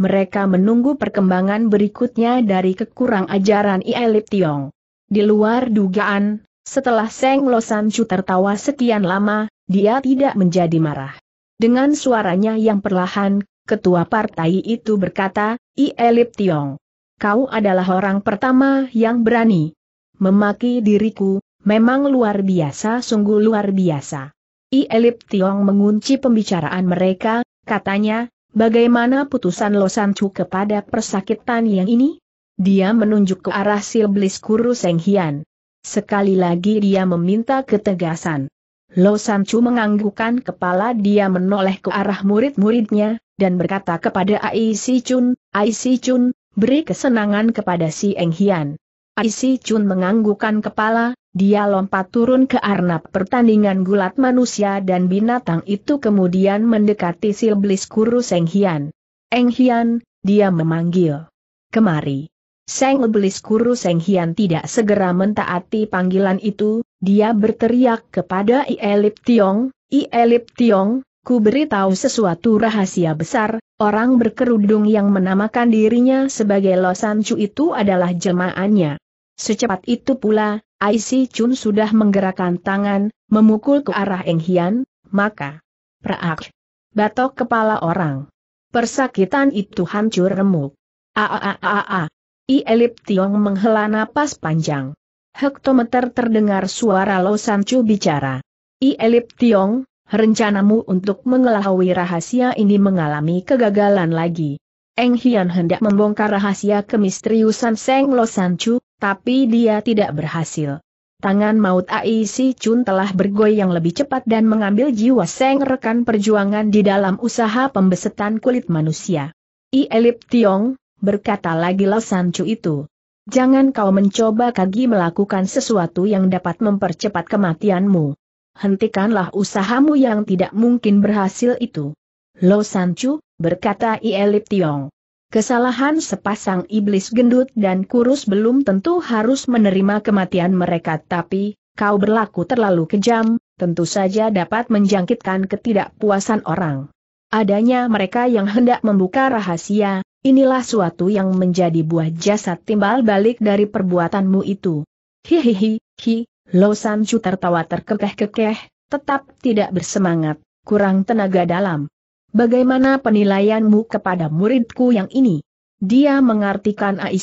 Mereka menunggu perkembangan berikutnya dari kekurang ajaran Ielip Tiong. Di luar dugaan, setelah Seng Lo Chu tertawa sekian lama, dia tidak menjadi marah. Dengan suaranya yang perlahan, ketua partai itu berkata, Ielip Tiong, kau adalah orang pertama yang berani memaki diriku, memang luar biasa sungguh luar biasa. Ielip Tiong mengunci pembicaraan mereka, katanya, Bagaimana putusan Losancu kepada persakitan yang ini? Dia menunjuk ke arah Silblis Kuru Seng Hian. Sekali lagi dia meminta ketegasan. Losancu menganggukkan kepala dia menoleh ke arah murid-muridnya, dan berkata kepada Ai Si Chun, Ai Si Chun, beri kesenangan kepada si Eng Hian. Ai Si Chun menganggukkan kepala, dia lompat turun ke arnab pertandingan gulat manusia dan binatang itu kemudian mendekati silblis kuru Seng Hian. Eng Hian, dia memanggil. Kemari. Seng Iblis Kuru Seng Hian tidak segera mentaati panggilan itu, dia berteriak kepada Ielip Tiong, Ielip Tiong, ku beritahu sesuatu rahasia besar, orang berkerudung yang menamakan dirinya sebagai Losanju itu adalah jemaannya. Secepat itu pula, Aisi Chun sudah menggerakkan tangan, memukul ke arah Eng Hian, maka praak, batok kepala orang. Persakitan itu hancur remuk. Aaaaa. I Elip Tiong menghela napas panjang. Hektometer terdengar suara Lo Chu bicara. I Elip Tiong, rencanamu untuk mengelahui rahasia ini mengalami kegagalan lagi. Eng Hian hendak membongkar rahasia kemisteriusan Seng Lo Chu. Tapi dia tidak berhasil. Tangan maut Ai Si Chun telah bergoyang lebih cepat dan mengambil jiwa Seng rekan perjuangan di dalam usaha pembesetan kulit manusia. I Elip Tiong, berkata lagi Lo Chu itu. Jangan kau mencoba kagi melakukan sesuatu yang dapat mempercepat kematianmu. Hentikanlah usahamu yang tidak mungkin berhasil itu. Lo Sancu, berkata I Elip Tiong. Kesalahan sepasang iblis gendut dan kurus belum tentu harus menerima kematian mereka tapi, kau berlaku terlalu kejam, tentu saja dapat menjangkitkan ketidakpuasan orang. Adanya mereka yang hendak membuka rahasia, inilah suatu yang menjadi buah jasad timbal balik dari perbuatanmu itu. Hihihi, hi, Lo Sancu tertawa terkekeh-kekeh, tetap tidak bersemangat, kurang tenaga dalam, Bagaimana penilaianmu kepada muridku yang ini? Dia mengartikan Ai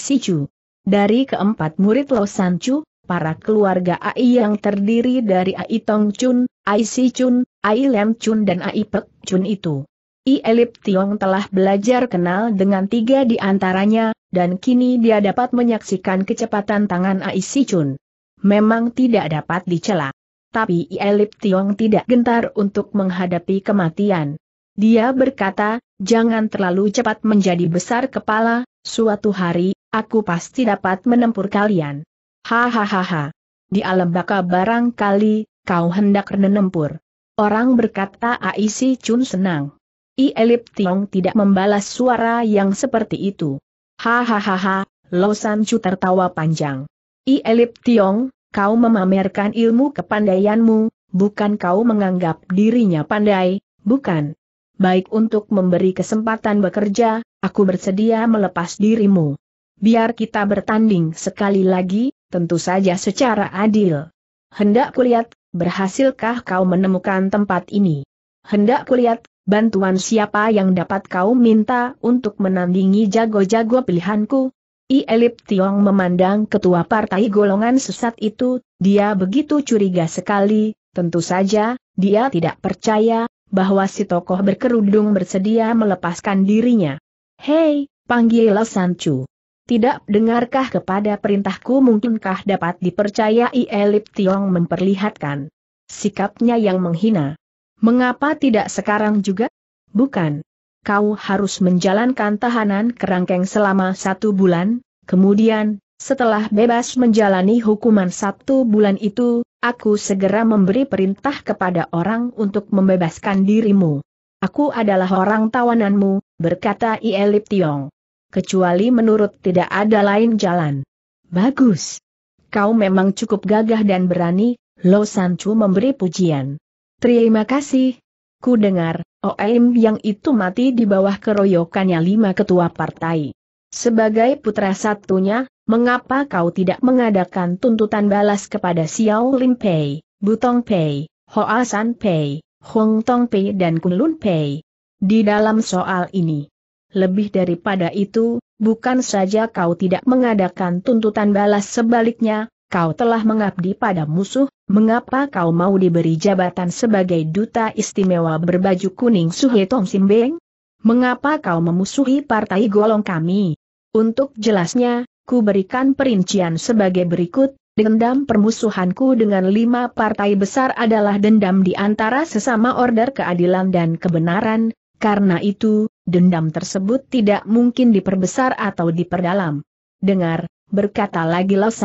Dari keempat murid Lo Sanchu, para keluarga Ai yang terdiri dari Ai Tong Chun, Ai Si Chun, Ai Lem Chun dan Ai Pek Chun itu. I Elip Tiong telah belajar kenal dengan tiga di antaranya, dan kini dia dapat menyaksikan kecepatan tangan Ai Si Chun. Memang tidak dapat dicela. Tapi I Elip Tiong tidak gentar untuk menghadapi kematian. Dia berkata, jangan terlalu cepat menjadi besar kepala, suatu hari, aku pasti dapat menempur kalian. Hahaha. Di alam baka barangkali, kau hendak menempur. Orang berkata Aisi Chun senang. I Elip Tiong tidak membalas suara yang seperti itu. Hahaha, Lo San Chu tertawa panjang. I Elip Tiong, kau memamerkan ilmu kepandaianmu, bukan kau menganggap dirinya pandai, bukan baik untuk memberi kesempatan bekerja, aku bersedia melepas dirimu. Biar kita bertanding sekali lagi, tentu saja secara adil. Hendak kulihat, berhasilkah kau menemukan tempat ini? Hendak kulihat, bantuan siapa yang dapat kau minta untuk menandingi jago-jago pilihanku? I Elip Tiong memandang ketua partai golongan sesat itu, dia begitu curiga sekali, tentu saja, dia tidak percaya, bahwa si tokoh berkerudung bersedia melepaskan dirinya. Hei, panggil Sanchu. Tidak dengarkah kepada perintahku mungkinkah dapat dipercayai Elip Tiong memperlihatkan sikapnya yang menghina. Mengapa tidak sekarang juga? Bukan. Kau harus menjalankan tahanan kerangkeng selama satu bulan, kemudian, setelah bebas menjalani hukuman satu bulan itu, aku segera memberi perintah kepada orang untuk membebaskan dirimu. Aku adalah orang tawananmu, berkata Ielip Tiong. Kecuali menurut tidak ada lain jalan. Bagus. Kau memang cukup gagah dan berani, Lo Sancu memberi pujian. Terima kasih. Ku dengar, Oem yang itu mati di bawah keroyokannya lima ketua partai. Sebagai putra satunya, mengapa kau tidak mengadakan tuntutan balas kepada Xiao Lin Pei, Butong Pei, Hoa San Pei, Hong Tong Pei dan Kunlun Pei? Di dalam soal ini, lebih daripada itu, bukan saja kau tidak mengadakan tuntutan balas sebaliknya, kau telah mengabdi pada musuh, mengapa kau mau diberi jabatan sebagai duta istimewa berbaju kuning Suhe Tong Simbeng? Mengapa kau memusuhi partai golong kami? Untuk jelasnya, ku berikan perincian sebagai berikut, dendam permusuhanku dengan lima partai besar adalah dendam di antara sesama order keadilan dan kebenaran, karena itu, dendam tersebut tidak mungkin diperbesar atau diperdalam. Dengar, berkata lagi Lo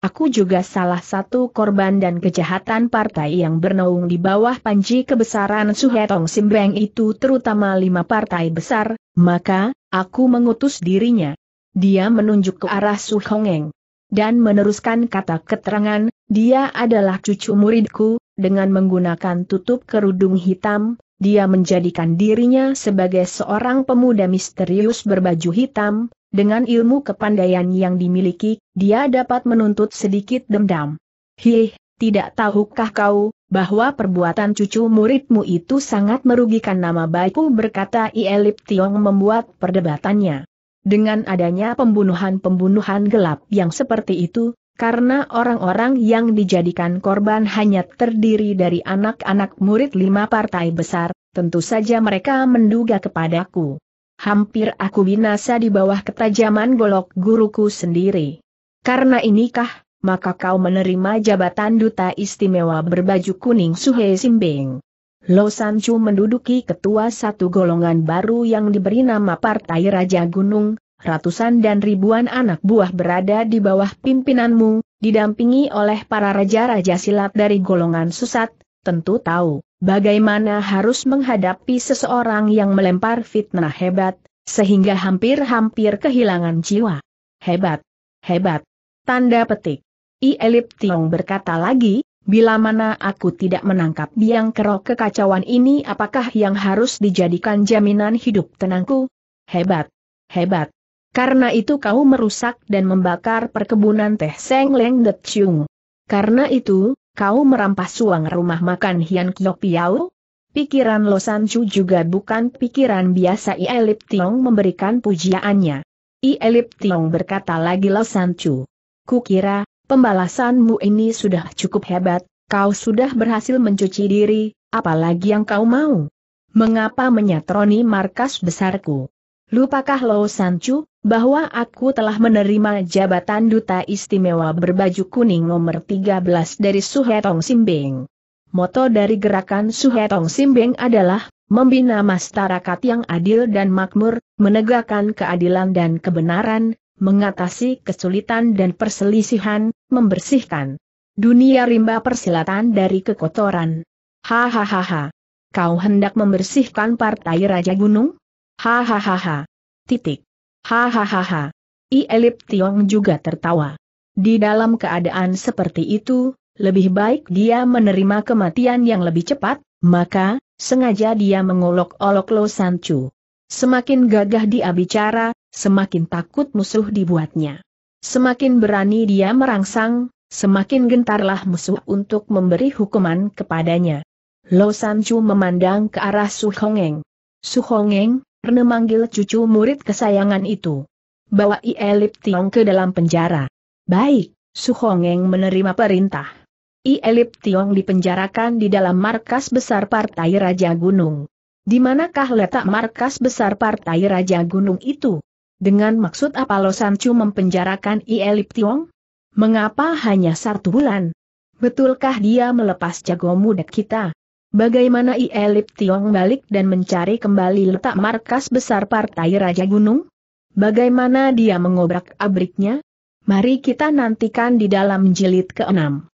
Aku juga salah satu korban dan kejahatan partai yang bernaung di bawah panji kebesaran Suhetong Simbeng itu terutama lima partai besar, maka, aku mengutus dirinya. Dia menunjuk ke arah Suhongeng. Dan meneruskan kata keterangan, dia adalah cucu muridku, dengan menggunakan tutup kerudung hitam, dia menjadikan dirinya sebagai seorang pemuda misterius berbaju hitam, dengan ilmu kepandaian yang dimiliki, dia dapat menuntut sedikit dendam. Hih, tidak tahukah kau, bahwa perbuatan cucu muridmu itu sangat merugikan nama baikku berkata Ielip Tiong membuat perdebatannya. Dengan adanya pembunuhan-pembunuhan gelap yang seperti itu, karena orang-orang yang dijadikan korban hanya terdiri dari anak-anak murid lima partai besar, tentu saja mereka menduga kepadaku hampir aku binasa di bawah ketajaman golok guruku sendiri. Karena inikah, maka kau menerima jabatan duta istimewa berbaju kuning Suhe Simbing. Lo Sanchu menduduki ketua satu golongan baru yang diberi nama Partai Raja Gunung, ratusan dan ribuan anak buah berada di bawah pimpinanmu, didampingi oleh para raja-raja silat dari golongan susat, tentu tahu bagaimana harus menghadapi seseorang yang melempar fitnah hebat, sehingga hampir-hampir kehilangan jiwa. Hebat, hebat. Tanda petik. I Elip Tiong berkata lagi, bila mana aku tidak menangkap biang kerok kekacauan ini apakah yang harus dijadikan jaminan hidup tenangku? Hebat, hebat. Karena itu kau merusak dan membakar perkebunan teh Seng Leng Det Chung. Karena itu, kau merampas uang rumah makan Hian Kyo Piao? Pikiran Lo Chu juga bukan pikiran biasa Elip Tiong memberikan pujiannya. Elip Tiong berkata lagi Lo Chu. Kukira, pembalasanmu ini sudah cukup hebat, kau sudah berhasil mencuci diri, apalagi yang kau mau. Mengapa menyatroni markas besarku? Lupakah Lo Chu? bahwa aku telah menerima jabatan duta istimewa berbaju kuning nomor 13 dari Suhetong Simbing. Moto dari gerakan Suhetong Simbing adalah, membina masyarakat yang adil dan makmur, menegakkan keadilan dan kebenaran, mengatasi kesulitan dan perselisihan, membersihkan dunia rimba persilatan dari kekotoran. Hahaha. Kau hendak membersihkan partai Raja Gunung? Hahaha. Titik. Hahaha. Ielip Tiong juga tertawa. Di dalam keadaan seperti itu, lebih baik dia menerima kematian yang lebih cepat, maka, sengaja dia mengolok-olok Lo Chu. Semakin gagah dia bicara, semakin takut musuh dibuatnya. Semakin berani dia merangsang, semakin gentarlah musuh untuk memberi hukuman kepadanya. Lo Chu memandang ke arah Su Hongeng. Su Hongeng, Pernah manggil cucu murid kesayangan itu. Bawa Ielip Tiong ke dalam penjara. Baik, Suhongeng menerima perintah. Ielip Tiong dipenjarakan di dalam markas besar Partai Raja Gunung. Di manakah letak markas besar Partai Raja Gunung itu? Dengan maksud apa Lo Sancu mempenjarakan Ielip Tiong? Mengapa hanya satu bulan? Betulkah dia melepas jago muda kita? Bagaimana Ielip Tiong balik dan mencari kembali letak markas besar Partai Raja Gunung? Bagaimana dia mengobrak abriknya? Mari kita nantikan di dalam jilid keenam.